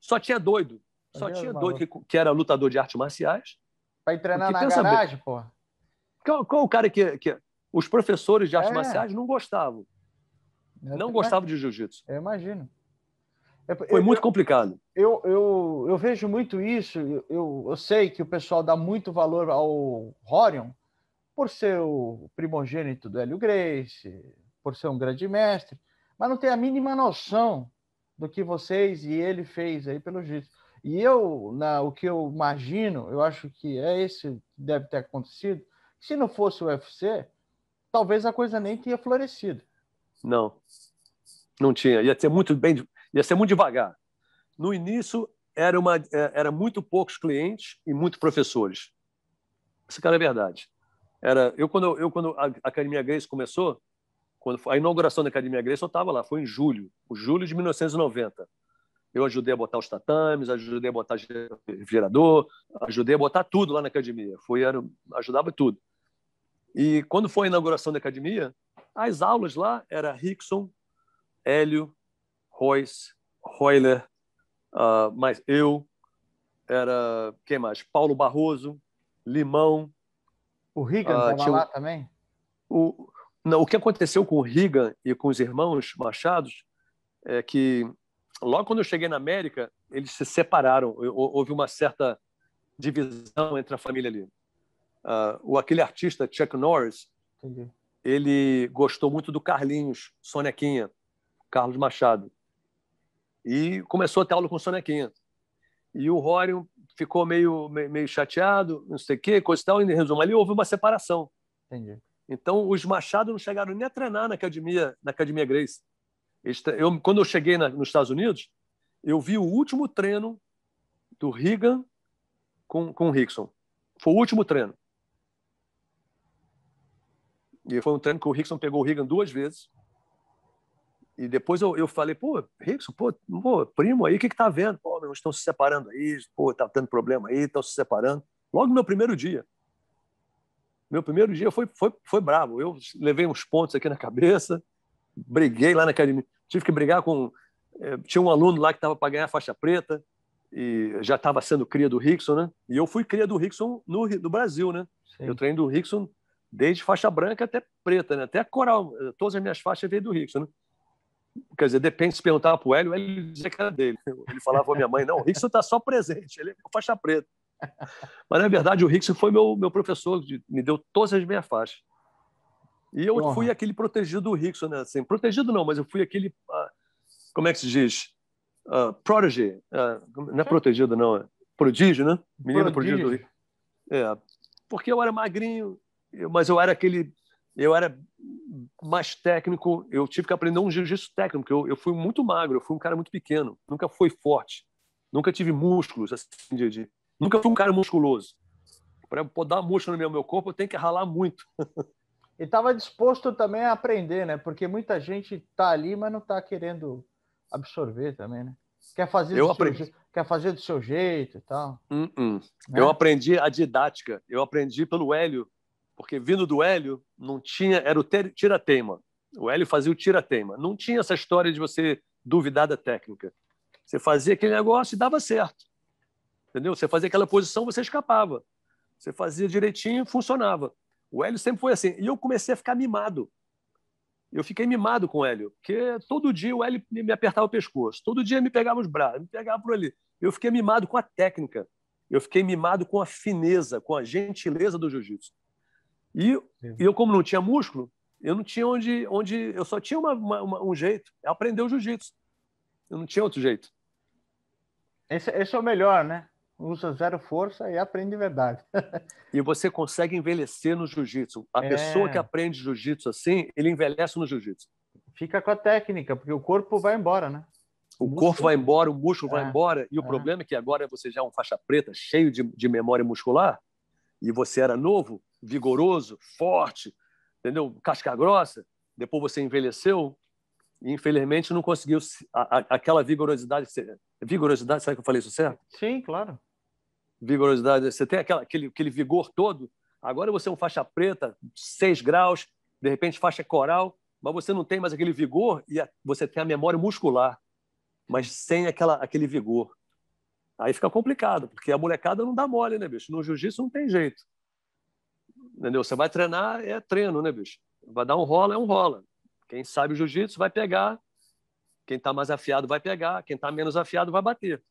Só tinha doido. Só tinha doido que, que, era lutador de artes marciais. Para treinar na garagem, bem, pô. Qual, qual, o cara que, que. Os professores de artes é. marciais não gostavam. Eu não gostavam de jiu-jitsu. Eu imagino. É, Foi muito complicado. Eu, eu, eu vejo muito isso. Eu, eu sei que o pessoal dá muito valor ao Rorion por ser o primogênito do Hélio Grace, por ser um grande mestre, mas não tem a mínima noção do que vocês e ele fez aí pelo jeito. E eu, na, o que eu imagino, eu acho que é esse que deve ter acontecido. Se não fosse o UFC, talvez a coisa nem tinha florescido. Não, não tinha. Ia ser muito bem ia ser muito devagar. No início, era, uma, é, era muito poucos clientes e muito professores. Isso, cara, é verdade. Era, eu, quando, eu, quando a Academia Grace começou, quando a inauguração da Academia Grace, eu estava lá, foi em julho, o julho de 1990. Eu ajudei a botar os tatames, ajudei a botar gerador, ajudei a botar tudo lá na academia. Foi, era, ajudava tudo. E quando foi a inauguração da academia, as aulas lá era Rickson, Hélio, Royce, Royler, uh, ah, mas eu, era, quem mais? Paulo Barroso, Limão. O Rigan estava ah, uh, lá também? O, não, o que aconteceu com o Rigan e com os irmãos Machados é que logo quando eu cheguei na América, eles se separaram. Houve uma certa divisão entre a família ali. Uh, aquele artista, Chuck Norris, Entendi. ele gostou muito do Carlinhos, Sonequinha, Carlos Machado. E começou a ter aula com o Sonequinha. E o Rory ficou meio, meio chateado, não sei o quê, coisa e tal. Em resumo, ali houve uma separação. Entendi. Então, os Machado não chegaram nem a treinar na academia, na academia Grace. Eu, quando eu cheguei na, nos Estados Unidos, eu vi o último treino do Reagan com, com o Rickson. Foi o último treino. E foi um treino que o Rickson pegou o Reagan duas vezes. E depois eu, eu falei, pô, Rickson, pô, pô, primo aí, o que que tá vendo? Pô, meus estão se separando aí, pô, tá tendo problema aí, estão se separando. Logo no meu primeiro dia. Meu primeiro dia foi, foi, foi bravo. Eu levei uns pontos aqui na cabeça, briguei lá na academia. Tive que brigar com. É, tinha um aluno lá que tava para ganhar faixa preta, e já estava sendo cria do Rickson, né? E eu fui cria do Rickson no, no Brasil, né? Sim. Eu treino do Rickson desde faixa branca até preta, né? Até coral. Todas as minhas faixas veio do Rickson, né? quer dizer, depende se perguntava para o Hélio, ele dizia que era dele. Ele falava a minha mãe, não, o Rickson está só presente, ele é faixa preta. Mas, na verdade, o Rickson foi meu, meu professor, me deu todas as minhas faixas. E eu Porra. fui aquele protegido do Rickson, né? Assim, protegido não, mas eu fui aquele, ah, como é que se diz? Uh, ah, prodigy. Uh, ah, não é protegido, não, é prodígio, né? Menino prodígio, prodígio do Rickson. É, porque eu era magrinho, mas eu era aquele eu era mais técnico, eu tive que aprender um jiu-jitsu técnico, porque eu, eu fui muito magro, eu fui um cara muito pequeno, nunca fui forte, nunca tive músculos, assim, de, de, nunca fui um cara musculoso. Para dar músculo no meu, meu corpo, eu tenho que ralar muito. E estava disposto também a aprender, né? Porque muita gente está ali, mas não está querendo absorver também, né? Quer fazer, eu do, aprendi... seu, quer fazer do seu jeito e tal. Uh -uh. Né? Eu aprendi a didática. Eu aprendi pelo Hélio porque vindo do Hélio, não tinha, era o tira-teima. O Hélio fazia o tira-teima. Não tinha essa história de você duvidar da técnica. Você fazia aquele negócio e dava certo. Entendeu? Você fazia aquela posição, você escapava. Você fazia direitinho, funcionava. O Hélio sempre foi assim. E eu comecei a ficar mimado. Eu fiquei mimado com o Hélio, porque todo dia o Hélio me apertava o pescoço, todo dia me pegava os braços, me pegava por ali. Eu fiquei mimado com a técnica, eu fiquei mimado com a fineza, com a gentileza do jiu-jitsu. E, eu, como não tinha músculo, eu não tinha onde. onde eu só tinha uma, uma, um jeito, é aprender o jiu-jitsu. Eu não tinha outro jeito. Esse, esse é o melhor, né? Usa zero força e aprende verdade. e você consegue envelhecer no jiu-jitsu. A é... pessoa que aprende jiu-jitsu assim, ele envelhece no jiu-jitsu. Fica com a técnica, porque o corpo vai embora, né? O, o corpo vai embora, o músculo é, vai embora. E o é. problema é que agora você já é um faixa preta, cheio de, de memória muscular, e você era novo, vigoroso, forte, entendeu? Casca grossa. Depois você envelheceu e, infelizmente, não conseguiu a, a, aquela vigorosidade. vigorosidade, será que eu falei isso certo? Sim, claro. Vigorosidade. Você tem aquela, aquele, aquele vigor todo. Agora você é um faixa preta, 6 graus, de repente faixa coral, mas você não tem mais aquele vigor e a, você tem a memória muscular, mas sem aquela, aquele vigor. Aí fica complicado, porque a molecada não dá mole, né, bicho? No jiu-jitsu não tem jeito. Entendeu? Você vai treinar, é treino, né, bicho? Vai dar um rola, é um rola. Quem sabe jiu-jitsu vai pegar. Quem está mais afiado vai pegar. Quem está menos afiado vai bater.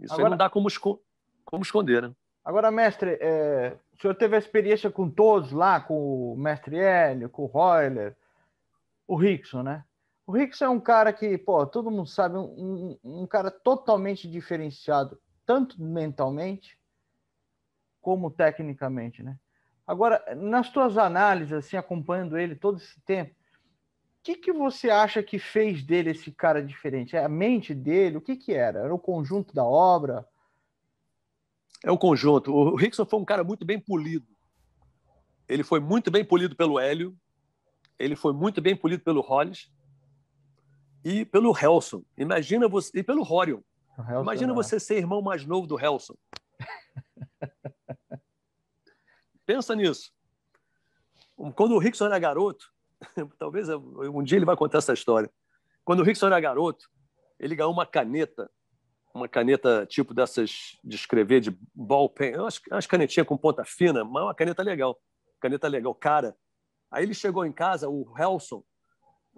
Isso Agora... aí não dá como, esco... como esconder, né? Agora, mestre, é... o senhor teve a experiência com todos lá, com o mestre Hélio, com o Royler, o Rickson, né? O Rickson é um cara que, pô, todo mundo sabe, um, um cara totalmente diferenciado, tanto mentalmente como tecnicamente, né? Agora, nas tuas análises, assim, acompanhando ele todo esse tempo, o que, que você acha que fez dele esse cara diferente? É a mente dele? O que, que era? Era o conjunto da obra? É o conjunto. O Rickson foi um cara muito bem polido. Ele foi muito bem polido pelo Hélio, ele foi muito bem polido pelo Hollis e pelo Helson. Imagina você. E pelo Rorion. Imagina é. você ser irmão mais novo do Helson. Pensa nisso. Quando o Rickson era garoto, talvez um dia ele vai contar essa história. Quando o Rickson era garoto, ele ganhou uma caneta, uma caneta tipo dessas de escrever, de ball é umas, é umas canetinhas com ponta fina, mas é uma caneta legal, caneta legal, cara. Aí ele chegou em casa, o Helson,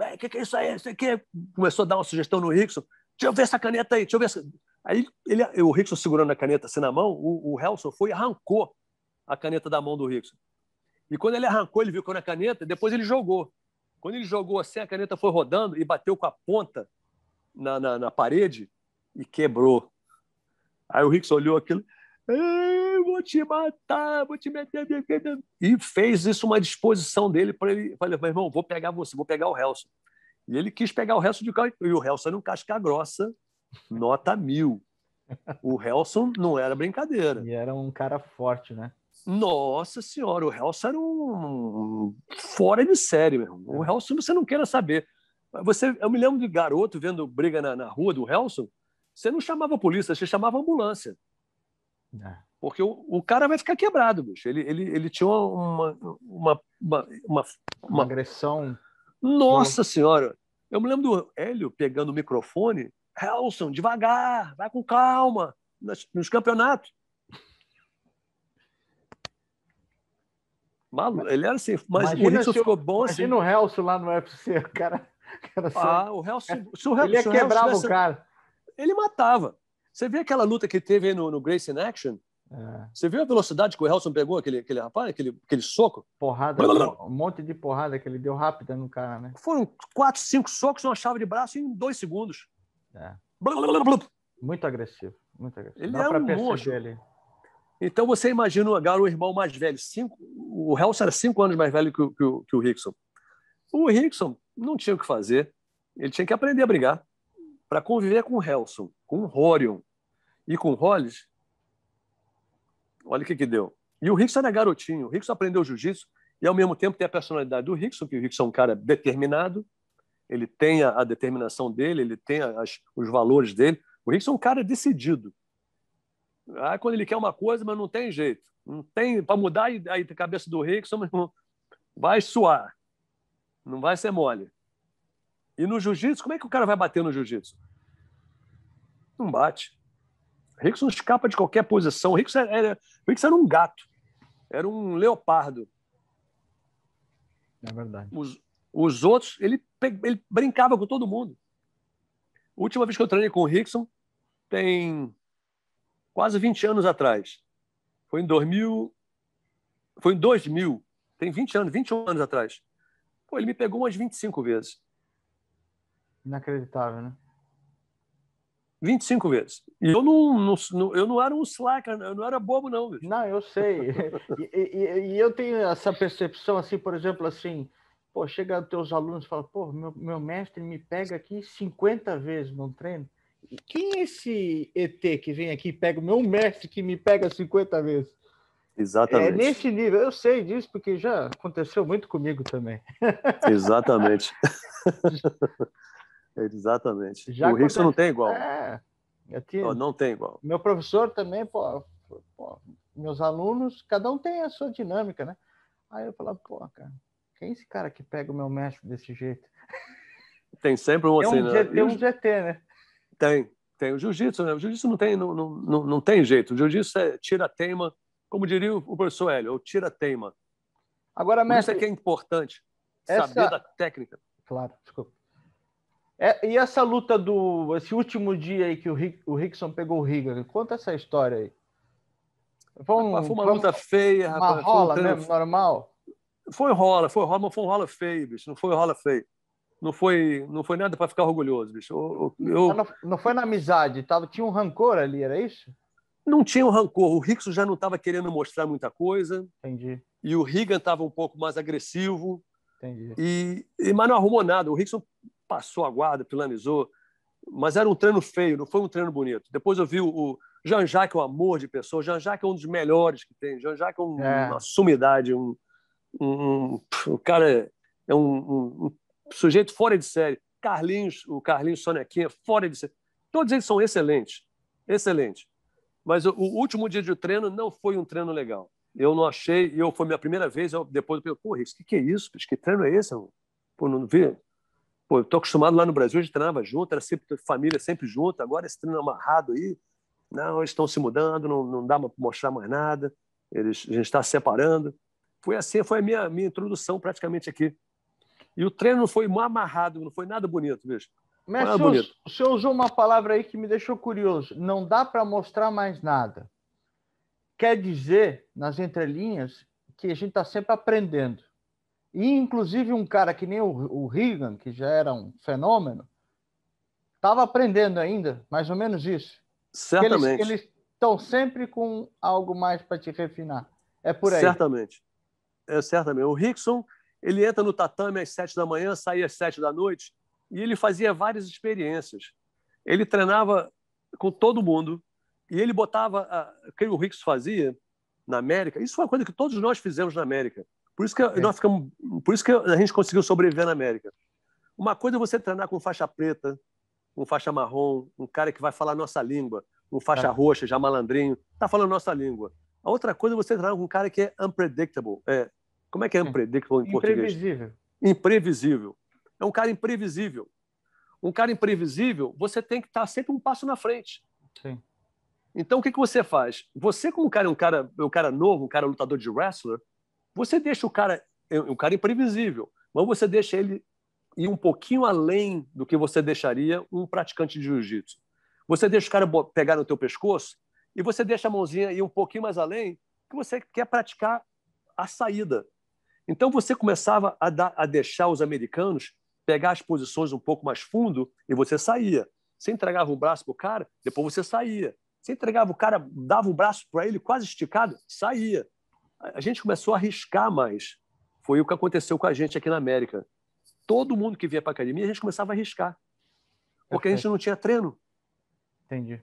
o que, que é isso aí? Isso aqui? Começou a dar uma sugestão no Rickson, deixa eu ver essa caneta aí, deixa eu ver essa... Aí ele, o Rickson segurando a caneta assim na mão, o, o Helson foi e arrancou a caneta da mão do Rickson. E quando ele arrancou, ele viu era a caneta, depois ele jogou. Quando ele jogou assim, a caneta foi rodando e bateu com a ponta na, na, na parede e quebrou. Aí o Rickson olhou aquilo, vou te matar, vou te meter. E fez isso uma disposição dele para ele. Falei, meu irmão, vou pegar você, vou pegar o Helson. E ele quis pegar o Helson de carro. E o Helson era um casca grossa, nota mil. O Helson não era brincadeira. E era um cara forte, né? Nossa senhora, o Helson era um fora de série, O é. Helson você não queira saber. Você, eu me lembro de garoto vendo briga na, na rua do Helson, você não chamava a polícia, você chamava a ambulância. É. Porque o, o cara vai ficar quebrado, bicho. Ele, ele, ele tinha uma, uma, uma, uma, uma agressão. Nossa senhora! Eu me lembro do Hélio pegando o microfone, Helson, devagar, vai com calma, nos, nos campeonatos. Malu, ele era assim, mas imagina o ficou bom assim. Imagina o Helso lá no UFC, o cara. cara ah, só... o Helso. Se o Helso ele ia quebrar o cara. Ele matava. Você vê aquela luta que teve no, no Grace in Action? É. Você viu a velocidade que o Helson pegou aquele, aquele rapaz, aquele, aquele soco? Porrada, blá, blá, um monte de porrada que ele deu rápida no cara, né? Foram quatro, cinco socos, uma chave de braço em dois segundos. É. Muito agressivo, muito agressivo. Ele Dá é um monstro. Ele. Então você imagina agora o irmão mais velho, cinco, o Helson era cinco anos mais velho que o, que o, que o Rickson. O Rickson não tinha o que fazer, ele tinha que aprender a brigar para conviver com o Helson, com o Horion e com o Hollis. Olha o que, que deu. E o Rickson era garotinho, o Rickson aprendeu jiu-jitsu e ao mesmo tempo tem a personalidade do Rickson, que o Rickson é um cara determinado, ele tem a, a determinação dele, ele tem as, os valores dele. O Rickson é um cara decidido. Aí ah, quando ele quer uma coisa, mas não tem jeito. Não tem para mudar a cabeça do Rickson, Que é irmão, vai suar. Não vai ser mole. E no jiu-jitsu, como é que o cara vai bater no jiu-jitsu? Não bate. Rickson escapa de qualquer posição. Rickson era, Rickson era um gato. Era um leopardo. É verdade. Os, os outros, ele, ele brincava com todo mundo. Última vez que eu treinei com o Rickson, tem quase 20 anos atrás. Foi em 2000, foi em 2000, tem 20 anos, 21 anos atrás. Pô, ele me pegou umas 25 vezes. Inacreditável, né? 25 vezes. E eu não, não, eu não era um slacker, eu não era bobo, não. Bicho. Não, eu sei. e, e, e, eu tenho essa percepção, assim, por exemplo, assim, pô, chega os teus alunos e fala, pô, meu, meu mestre me pega aqui 50 vezes no treino quem é esse ET que vem aqui e pega o meu mestre que me pega 50 vezes? Exatamente. É nesse nível, eu sei disso porque já aconteceu muito comigo também. Exatamente. Exatamente. Já o Rickson não tem igual. É, tinha... não, não tem igual. Meu professor também, pô, pô, meus alunos, cada um tem a sua dinâmica, né? Aí eu falava, pô, cara, quem é esse cara que pega o meu mestre desse jeito? Tem sempre um assim, um, né? Tem um GT, assim, né? Tem, tem. O jiu-jitsu, né? o jiu-jitsu não tem, não, não, não tem jeito. O jiu-jitsu é tira-teima, como diria o professor Hélio, o tira-teima. Agora, mestre... Isso é que é importante, essa... saber da técnica. Claro, desculpa. É, e essa luta do. Esse último dia aí que o, Rick, o Rickson pegou o Riga, conta essa história aí. Foi, um, foi uma foi luta um, feia, uma rapaz. Uma rola né? um mesmo, normal? Foi rola, foi rola, mas foi um rola feio, bicho. Não foi rola feio não foi, não foi nada para ficar orgulhoso, bicho. Eu, eu... Não, não, foi na amizade, tava, tinha um rancor ali, era isso? Não tinha um rancor. O Rickson já não estava querendo mostrar muita coisa. Entendi. E o rigan estava um pouco mais agressivo. Entendi. E, e, mas não arrumou nada. O Rickson passou a guarda, planejou. Mas era um treino feio, não foi um treino bonito. Depois eu vi o, o Jean-Jacques, um amor de pessoa. Jean-Jacques é um dos melhores que tem. Jean-Jacques é, um, é, uma sumidade. Um, um, um, o cara é, é um, um sujeito fora de série. Carlinhos, o Carlinhos Sonequinha, fora de série. Todos eles são excelentes, excelentes. Mas o, o último dia de treino não foi um treino legal. Eu não achei, e eu foi minha primeira vez, eu, depois eu pensei, porra, isso o que, que é isso? Que treino é esse, irmão? Pô, não vi. Pô, eu tô acostumado lá no Brasil, a gente treinava junto, era sempre família sempre junto, agora esse treino amarrado aí, não, eles estão se mudando, não, não dá para mostrar mais nada, eles, a gente está se separando. Foi assim, foi a minha, minha introdução praticamente aqui e o treino foi foi amarrado, não foi nada bonito, bicho. Mas nada bonito. o senhor usou uma palavra aí que me deixou curioso. Não dá para mostrar mais nada. Quer dizer, nas entrelinhas, que a gente está sempre aprendendo. E, inclusive, um cara que nem o, o que já era um fenômeno, estava aprendendo ainda, mais ou menos isso. Certamente. Eles estão sempre com algo mais para te refinar. É por aí. Certamente. É, certamente. O Rickson ele entra no tatame às sete da manhã, sai às sete da noite, e ele fazia várias experiências. Ele treinava com todo mundo, e ele botava, a, ah, o que o Ricks fazia na América, isso foi uma coisa que todos nós fizemos na América, por isso que, é. nós ficamos, por isso que a gente conseguiu sobreviver na América. Uma coisa é você treinar com faixa preta, um faixa marrom, um cara que vai falar nossa língua, um faixa ah. roxa, já malandrinho, tá falando nossa língua. A outra coisa é você treinar com um cara que é unpredictable, é, como é que é unpredictable em português? Imprevisível. Imprevisível. É um cara imprevisível. Um cara imprevisível, você tem que estar tá sempre um passo na frente. Sim. Então, o que, que você faz? Você, como cara, é um cara, é um cara novo, um cara lutador de wrestler, você deixa o cara, é um cara imprevisível, mas você deixa ele ir um pouquinho além do que você deixaria um praticante de jiu-jitsu. Você deixa o cara pegar no teu pescoço e você deixa a mãozinha ir um pouquinho mais além, que você quer praticar a saída. Então você começava a, dar, a deixar os americanos pegar as posições um pouco mais fundo e você saía. Você entregava o um braço para o cara, depois você saía. Você entregava o cara, dava o um braço para ele quase esticado, saía. A gente começou a arriscar mais. Foi o que aconteceu com a gente aqui na América. Todo mundo que vinha para a academia, a gente começava a arriscar. Porque Perfeito. a gente não tinha treino. Entendi.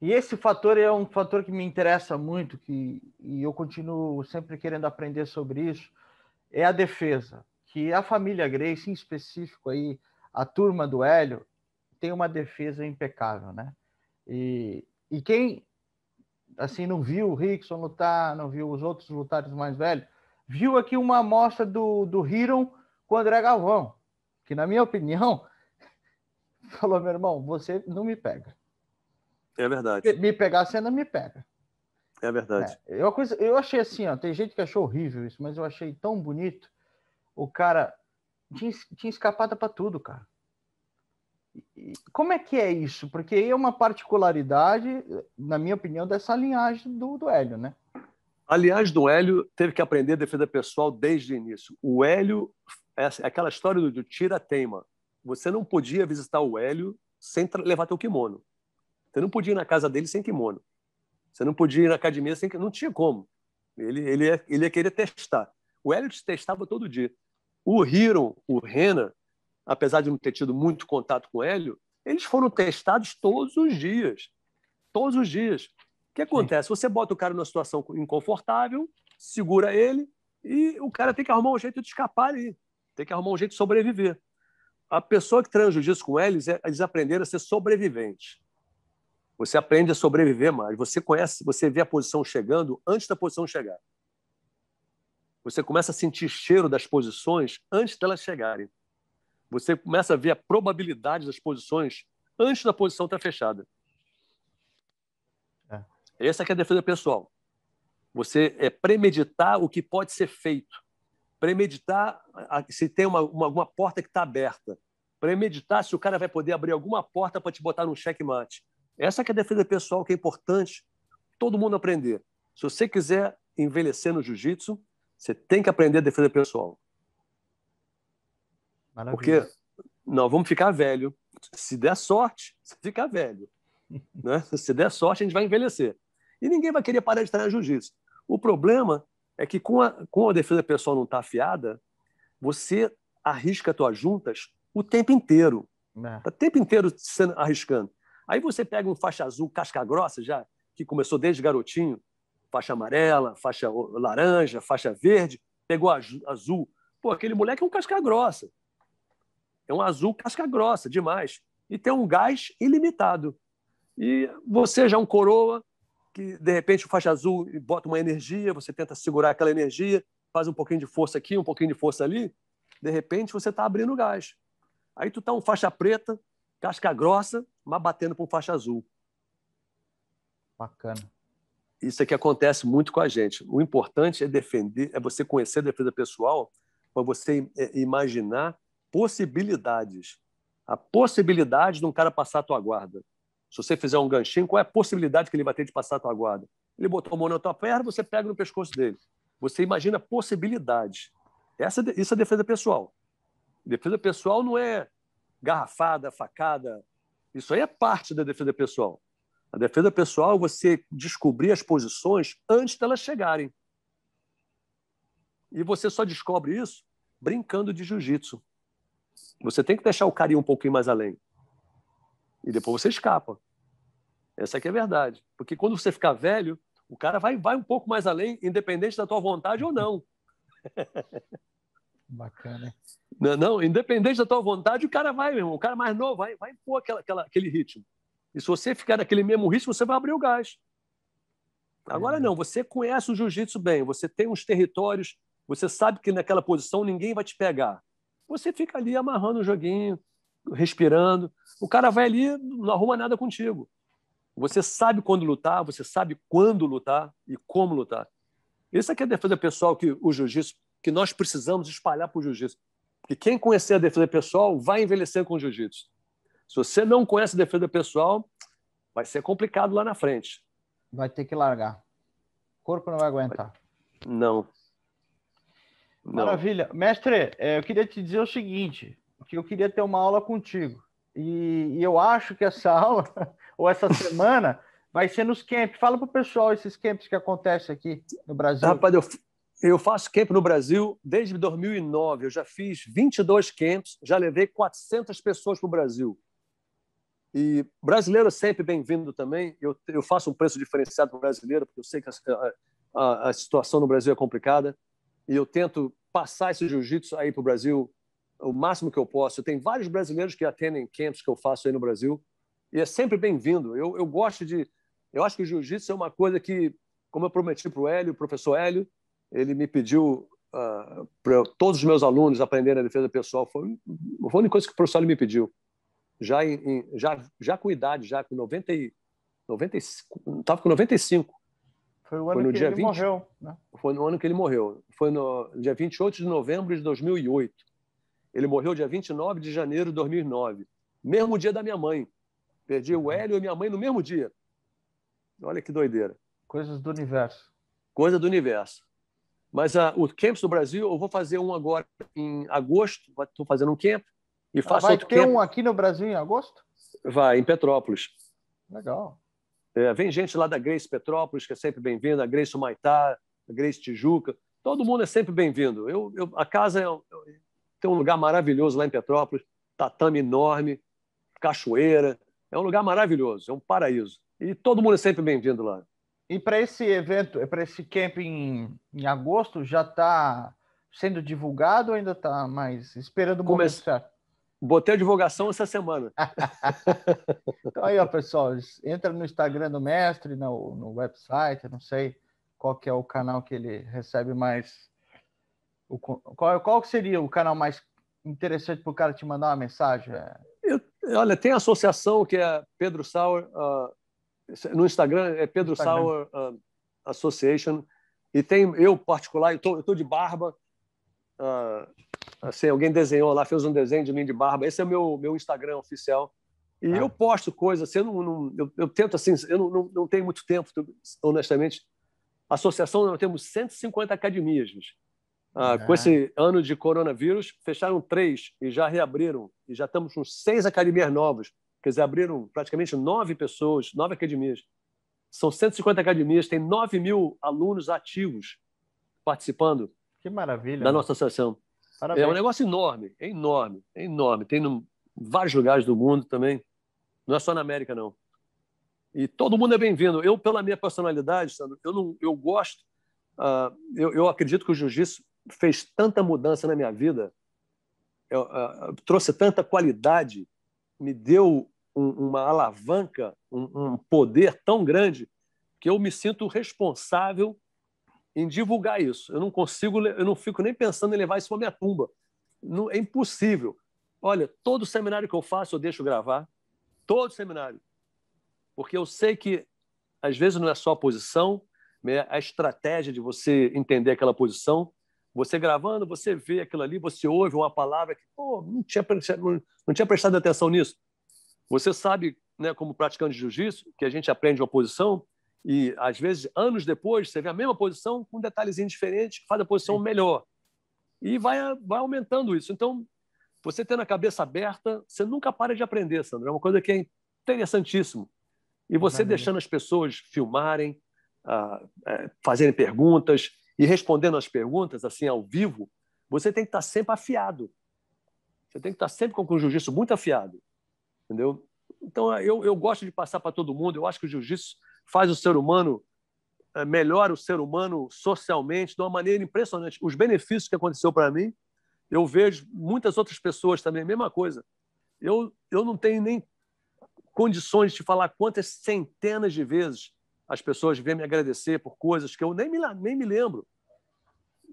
E esse fator é um fator que me interessa muito, que, e eu continuo sempre querendo aprender sobre isso, é a defesa. Que a família Grace, em específico aí, a turma do Hélio, tem uma defesa impecável, né? E, e quem, assim, não viu o Rickson lutar, não viu os outros lutares mais velhos, viu aqui uma amostra do, do Hiron com o André Galvão, que na minha opinião, falou, meu irmão, você não me pega. É verdade. Me pegar você ainda me pega. É verdade. É, eu, coisa, eu achei assim, ó, tem gente que achou horrível isso, mas eu achei tão bonito. O cara tinha, tinha escapada para tudo, cara. como é que é isso? Porque aí é uma particularidade, na minha opinião, dessa linhagem do, do Hélio, né? Aliás, do Hélio, teve que aprender defesa pessoal desde o início. O Hélio, é assim, é aquela história do, do tira-teima. Você não podia visitar o Hélio sem levar teu kimono. Você não podia ir na casa dele sem kimono. Você não podia ir na academia sem kimono. Não tinha como. Ele, ele, ia, ele ia querer testar. O Elliot testava todo dia. O Hiron, o Renner, apesar de não ter tido muito contato com o Hélio, eles foram testados todos os dias. Todos os dias. O que acontece? Você bota o cara numa situação inconfortável, segura ele e o cara tem que arrumar um jeito de escapar ali. Tem que arrumar um jeito de sobreviver. A pessoa que transiu isso com eles, é, eles aprenderam a ser sobreviventes. Você aprende a sobreviver mais. Você conhece, você vê a posição chegando antes da posição chegar. Você começa a sentir cheiro das posições antes delas chegarem. Você começa a ver a probabilidade das posições antes da posição estar fechada. É. Essa é a defesa pessoal. Você é premeditar o que pode ser feito. Premeditar se tem alguma uma, uma porta que está aberta. Premeditar se o cara vai poder abrir alguma porta para te botar num checkmate. Essa que é a defesa pessoal que é importante todo mundo aprender. Se você quiser envelhecer no jiu-jitsu, você tem que aprender a defesa pessoal. Maravilha. Porque não vamos ficar velho. Se der sorte, você fica velho. Né? Se der sorte, a gente vai envelhecer. E ninguém vai querer parar de treinar jiu-jitsu. O problema é que com a, com a defesa pessoal não estar tá afiada, você arrisca suas juntas o tempo inteiro. É. Tá o tempo inteiro sendo, arriscando. Aí você pega um faixa azul, casca grossa, já que começou desde garotinho, faixa amarela, faixa laranja, faixa verde, pegou azul. Pô, aquele moleque é um casca grossa. É um azul casca grossa demais. E tem um gás ilimitado. E você já é um coroa, que de repente o faixa azul bota uma energia, você tenta segurar aquela energia, faz um pouquinho de força aqui, um pouquinho de força ali, de repente você está abrindo gás. Aí tu tá um faixa preta, casca grossa, mas batendo com faixa azul. Bacana. Isso é que acontece muito com a gente. O importante é defender, é você conhecer a defesa pessoal para você é, imaginar possibilidades. A possibilidade de um cara passar a tua guarda. Se você fizer um ganchinho, qual é a possibilidade que ele vai ter de passar a tua guarda? Ele botou a mão na tua perna, você pega no pescoço dele. Você imagina possibilidades. Essa, é isso é defesa pessoal. Defesa pessoal não é garrafada, facada, isso aí é parte da defesa pessoal. A defesa pessoal é você descobrir as posições antes delas chegarem. E você só descobre isso brincando de jiu-jitsu. Você tem que deixar o cara ir um pouquinho mais além. E depois você escapa. Essa aqui é, é a verdade. Porque quando você ficar velho, o cara vai, vai um pouco mais além, independente da tua vontade ou não. Bacana. Não, não, independente da tua vontade, o cara vai, meu irmão. O cara mais novo vai, vai impor aquela, aquela, aquele ritmo. E se você ficar naquele mesmo ritmo, você vai abrir o gás. Agora é. não, você conhece o jiu-jitsu bem, você tem uns territórios, você sabe que naquela posição ninguém vai te pegar. Você fica ali amarrando o joguinho, respirando. O cara vai ali, não arruma nada contigo. Você sabe quando lutar, você sabe quando lutar e como lutar. Isso aqui é a defesa pessoal que o jiu-jitsu que nós precisamos espalhar para o jiu-jitsu. Porque quem conhecer a defesa pessoal vai envelhecer com o jiu-jitsu. Se você não conhece a defesa pessoal, vai ser complicado lá na frente. Vai ter que largar. O corpo não vai aguentar. Não. não. Maravilha. Mestre, é, eu queria te dizer o seguinte, que eu queria ter uma aula contigo. E, eu acho que essa aula, ou essa semana, vai ser nos camps. Fala pro pessoal esses camps que acontecem aqui no Brasil. Rapaz, eu, eu faço camp no Brasil desde 2009. Eu já fiz 22 camps, já levei 400 pessoas para o Brasil. E brasileiro sempre bem-vindo também. Eu, eu faço um preço diferenciado para o brasileiro, porque eu sei que a, a, a, situação no Brasil é complicada. E eu tento passar esse jiu-jitsu aí para o Brasil o máximo que eu posso. Tem vários brasileiros que atendem camps que eu faço aí no Brasil. E é sempre bem-vindo. Eu, eu gosto de. Eu acho que o jiu-jitsu é uma coisa que, como eu prometi para o Hélio, o professor Hélio, ele me pediu uh, ah, para todos os meus alunos aprenderem a defesa pessoal. Foi, a única coisa que o professor me pediu. Já, em, já, já com idade, já com 90, 95, estava com 95. Foi o ano foi que ele 20, morreu. Né? Foi no ano que ele morreu. Foi no dia 28 de novembro de 2008. Ele morreu dia 29 de janeiro de 2009. Mesmo dia da minha mãe. Perdi o uhum. Hélio e minha mãe no mesmo dia. Olha que doideira. Coisas do universo. Coisa do universo. Mas ah, o camps do Brasil, eu vou fazer um agora em agosto, estou fazendo um camp e ah, faço ah, vai outro ter camp. um aqui no Brasil em agosto? Vai, em Petrópolis. Legal. É, vem gente lá da Grace Petrópolis, que é sempre bem-vinda, a Grace Humaitá, a Grace Tijuca. Todo mundo é sempre bem-vindo. Eu, eu, a casa é, eu, tem um lugar maravilhoso lá em Petrópolis, tatame enorme, cachoeira. É um lugar maravilhoso, é um paraíso. E todo mundo é sempre bem-vindo lá. E para esse evento, é para esse camping em, agosto, já está sendo divulgado ou ainda está mais esperando o momento certo? Botei a divulgação essa semana. então aí, ó, pessoal, entra no Instagram do mestre, no, no website, não sei qual que é o canal que ele recebe mais. O, qual, qual seria o canal mais interessante para o cara te mandar uma mensagem? Eu, olha, tem a associação que é Pedro Sauer uh, é, no Instagram é Pedro Instagram. Sauer uh, Association. E tem eu particular, eu tô, eu tô de barba. Uh, assim, alguém desenhou lá, fez um desenho de mim de barba. Esse é o meu, meu Instagram oficial. E ah. eu posto coisas, assim, eu, não, eu, eu, tento assim, eu não, não, não tenho muito tempo, honestamente. Associação, nós temos 150 academias, gente. ah. Com esse ano de coronavírus, fecharam três e já reabriram. E já estamos com seis academias novas. Quer dizer, abriram praticamente nove pessoas, nove academias. São 150 academias, tem 9 mil alunos ativos participando. Que maravilha. Da né? nossa associação. Parabéns. É um negócio enorme, é enorme, é enorme. Tem em vários lugares do mundo também. Não é só na América, não. E todo mundo é bem-vindo. Eu, pela minha personalidade, Sandro, eu, não, eu gosto. Uh, eu, eu, acredito que o jiu-jitsu fez tanta mudança na minha vida, eu, uh, trouxe tanta qualidade, me deu um, uma alavanca, um, um poder tão grande que eu me sinto responsável em divulgar isso. Eu não consigo, eu não fico nem pensando em levar isso para minha tumba. Não, é impossível. Olha, todo seminário que eu faço eu deixo gravar, todo seminário, porque eu sei que às vezes não é só a posição, né? a estratégia de você entender aquela posição. Você gravando, você vê aquilo ali, você ouve uma palavra que pô, não tinha não tinha prestado atenção nisso. Você sabe, né, como praticante de jiu-jitsu, que a gente aprende uma posição e, às vezes, anos depois, você vê a mesma posição com um detalhezinho diferente que faz a posição Sim. melhor. E vai, vai aumentando isso. Então, você tendo a cabeça aberta, você nunca para de aprender, Sandro. É uma coisa que é interessantíssimo. E você deixando as pessoas filmarem, uh, uh, fazerem perguntas e respondendo as perguntas, assim, ao vivo, você tem que estar sempre afiado. Você tem que estar sempre com o jiu-jitsu muito afiado entendeu? Então, é, eu, eu gosto de passar para todo mundo. Eu acho que o jiu-jitsu faz o ser humano, é, melhor, o ser humano socialmente de uma maneira impressionante. Os benefícios que aconteceu para mim, eu vejo muitas outras pessoas também, a mesma coisa. Eu, eu não tenho nem condições de falar quantas centenas de vezes as pessoas vêm me agradecer por coisas que eu nem me, nem me lembro.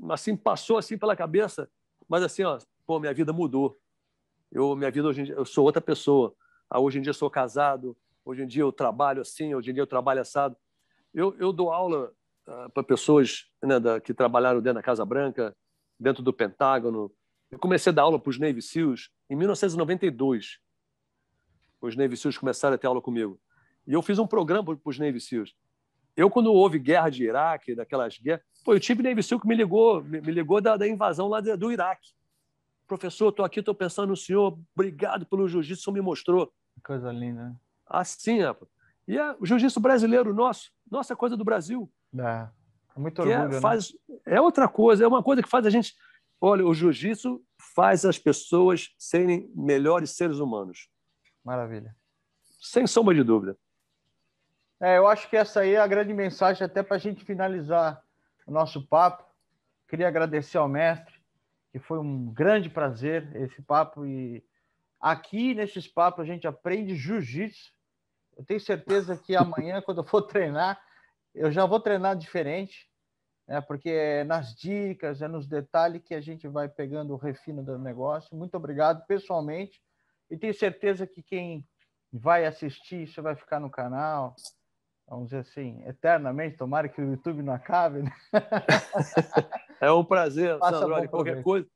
Assim, passou assim pela cabeça, mas assim, ó, pô, minha vida mudou. Eu, minha vida hoje em dia, eu sou outra pessoa ah, hoje em dia eu sou casado, hoje em dia eu trabalho assim, hoje em dia eu trabalho assado. Eu, eu dou aula ah, para pessoas né, da, que trabalharam dentro da Casa Branca, dentro do Pentágono. Eu comecei a dar aula para os Navy SEALs em 1992. Os Navy SEALs começaram a ter aula comigo. E eu fiz um programa para os Navy SEALs. Eu, quando houve guerra de Iraque, daquelas guerras, pô, eu tive Navy SEAL que me ligou, me, me ligou da, da invasão lá do Iraque professor, estou aqui, estou pensando no senhor, obrigado pelo jiu-jitsu, o senhor me mostrou. Coisa linda. Né? Assim, é. E é o jiu-jitsu brasileiro nosso, nossa coisa do Brasil. É, é muito é, orgulho, é, faz, né? é outra coisa, é uma coisa que faz a gente... Olha, o jiu-jitsu faz as pessoas serem melhores seres humanos. Maravilha. Sem sombra de dúvida. É, eu acho que essa aí é a grande mensagem, até para a gente finalizar o nosso papo. Queria agradecer ao mestre que foi um grande prazer esse papo e aqui nesses papos a gente aprende jiu-jitsu. Eu tenho certeza que amanhã quando eu for treinar, eu já vou treinar diferente, né? Porque é nas dicas, é nos detalhes que a gente vai pegando o refino do negócio. Muito obrigado pessoalmente e tenho certeza que quem vai assistir, isso vai ficar no canal, vamos dizer assim, eternamente, tomara que o YouTube não acabe, né? É um prazer, Passa Qualquer coisa,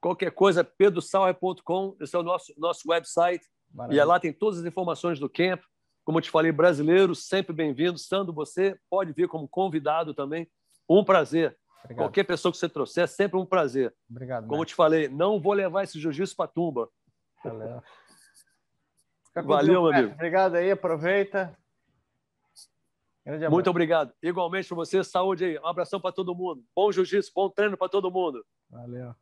qualquer coisa, pedrosalre.com, esse é o nosso, nosso website. É Maravilha. E lá tem todas as informações do camp. Como eu te falei, brasileiro, sempre bem-vindo. Sandro, você pode vir como convidado também. Um prazer. Obrigado. Qualquer pessoa que você trouxer, é sempre um prazer. Obrigado. Como eu te falei, não vou levar esse jiu-jitsu para tumba. Valeu. Valeu, meu amigo. Obrigado aí, aproveita. Muito obrigado. Igualmente você, saúde aí. Um abração para todo mundo. Bom jiu-jitsu, bom treino para todo mundo. Valeu.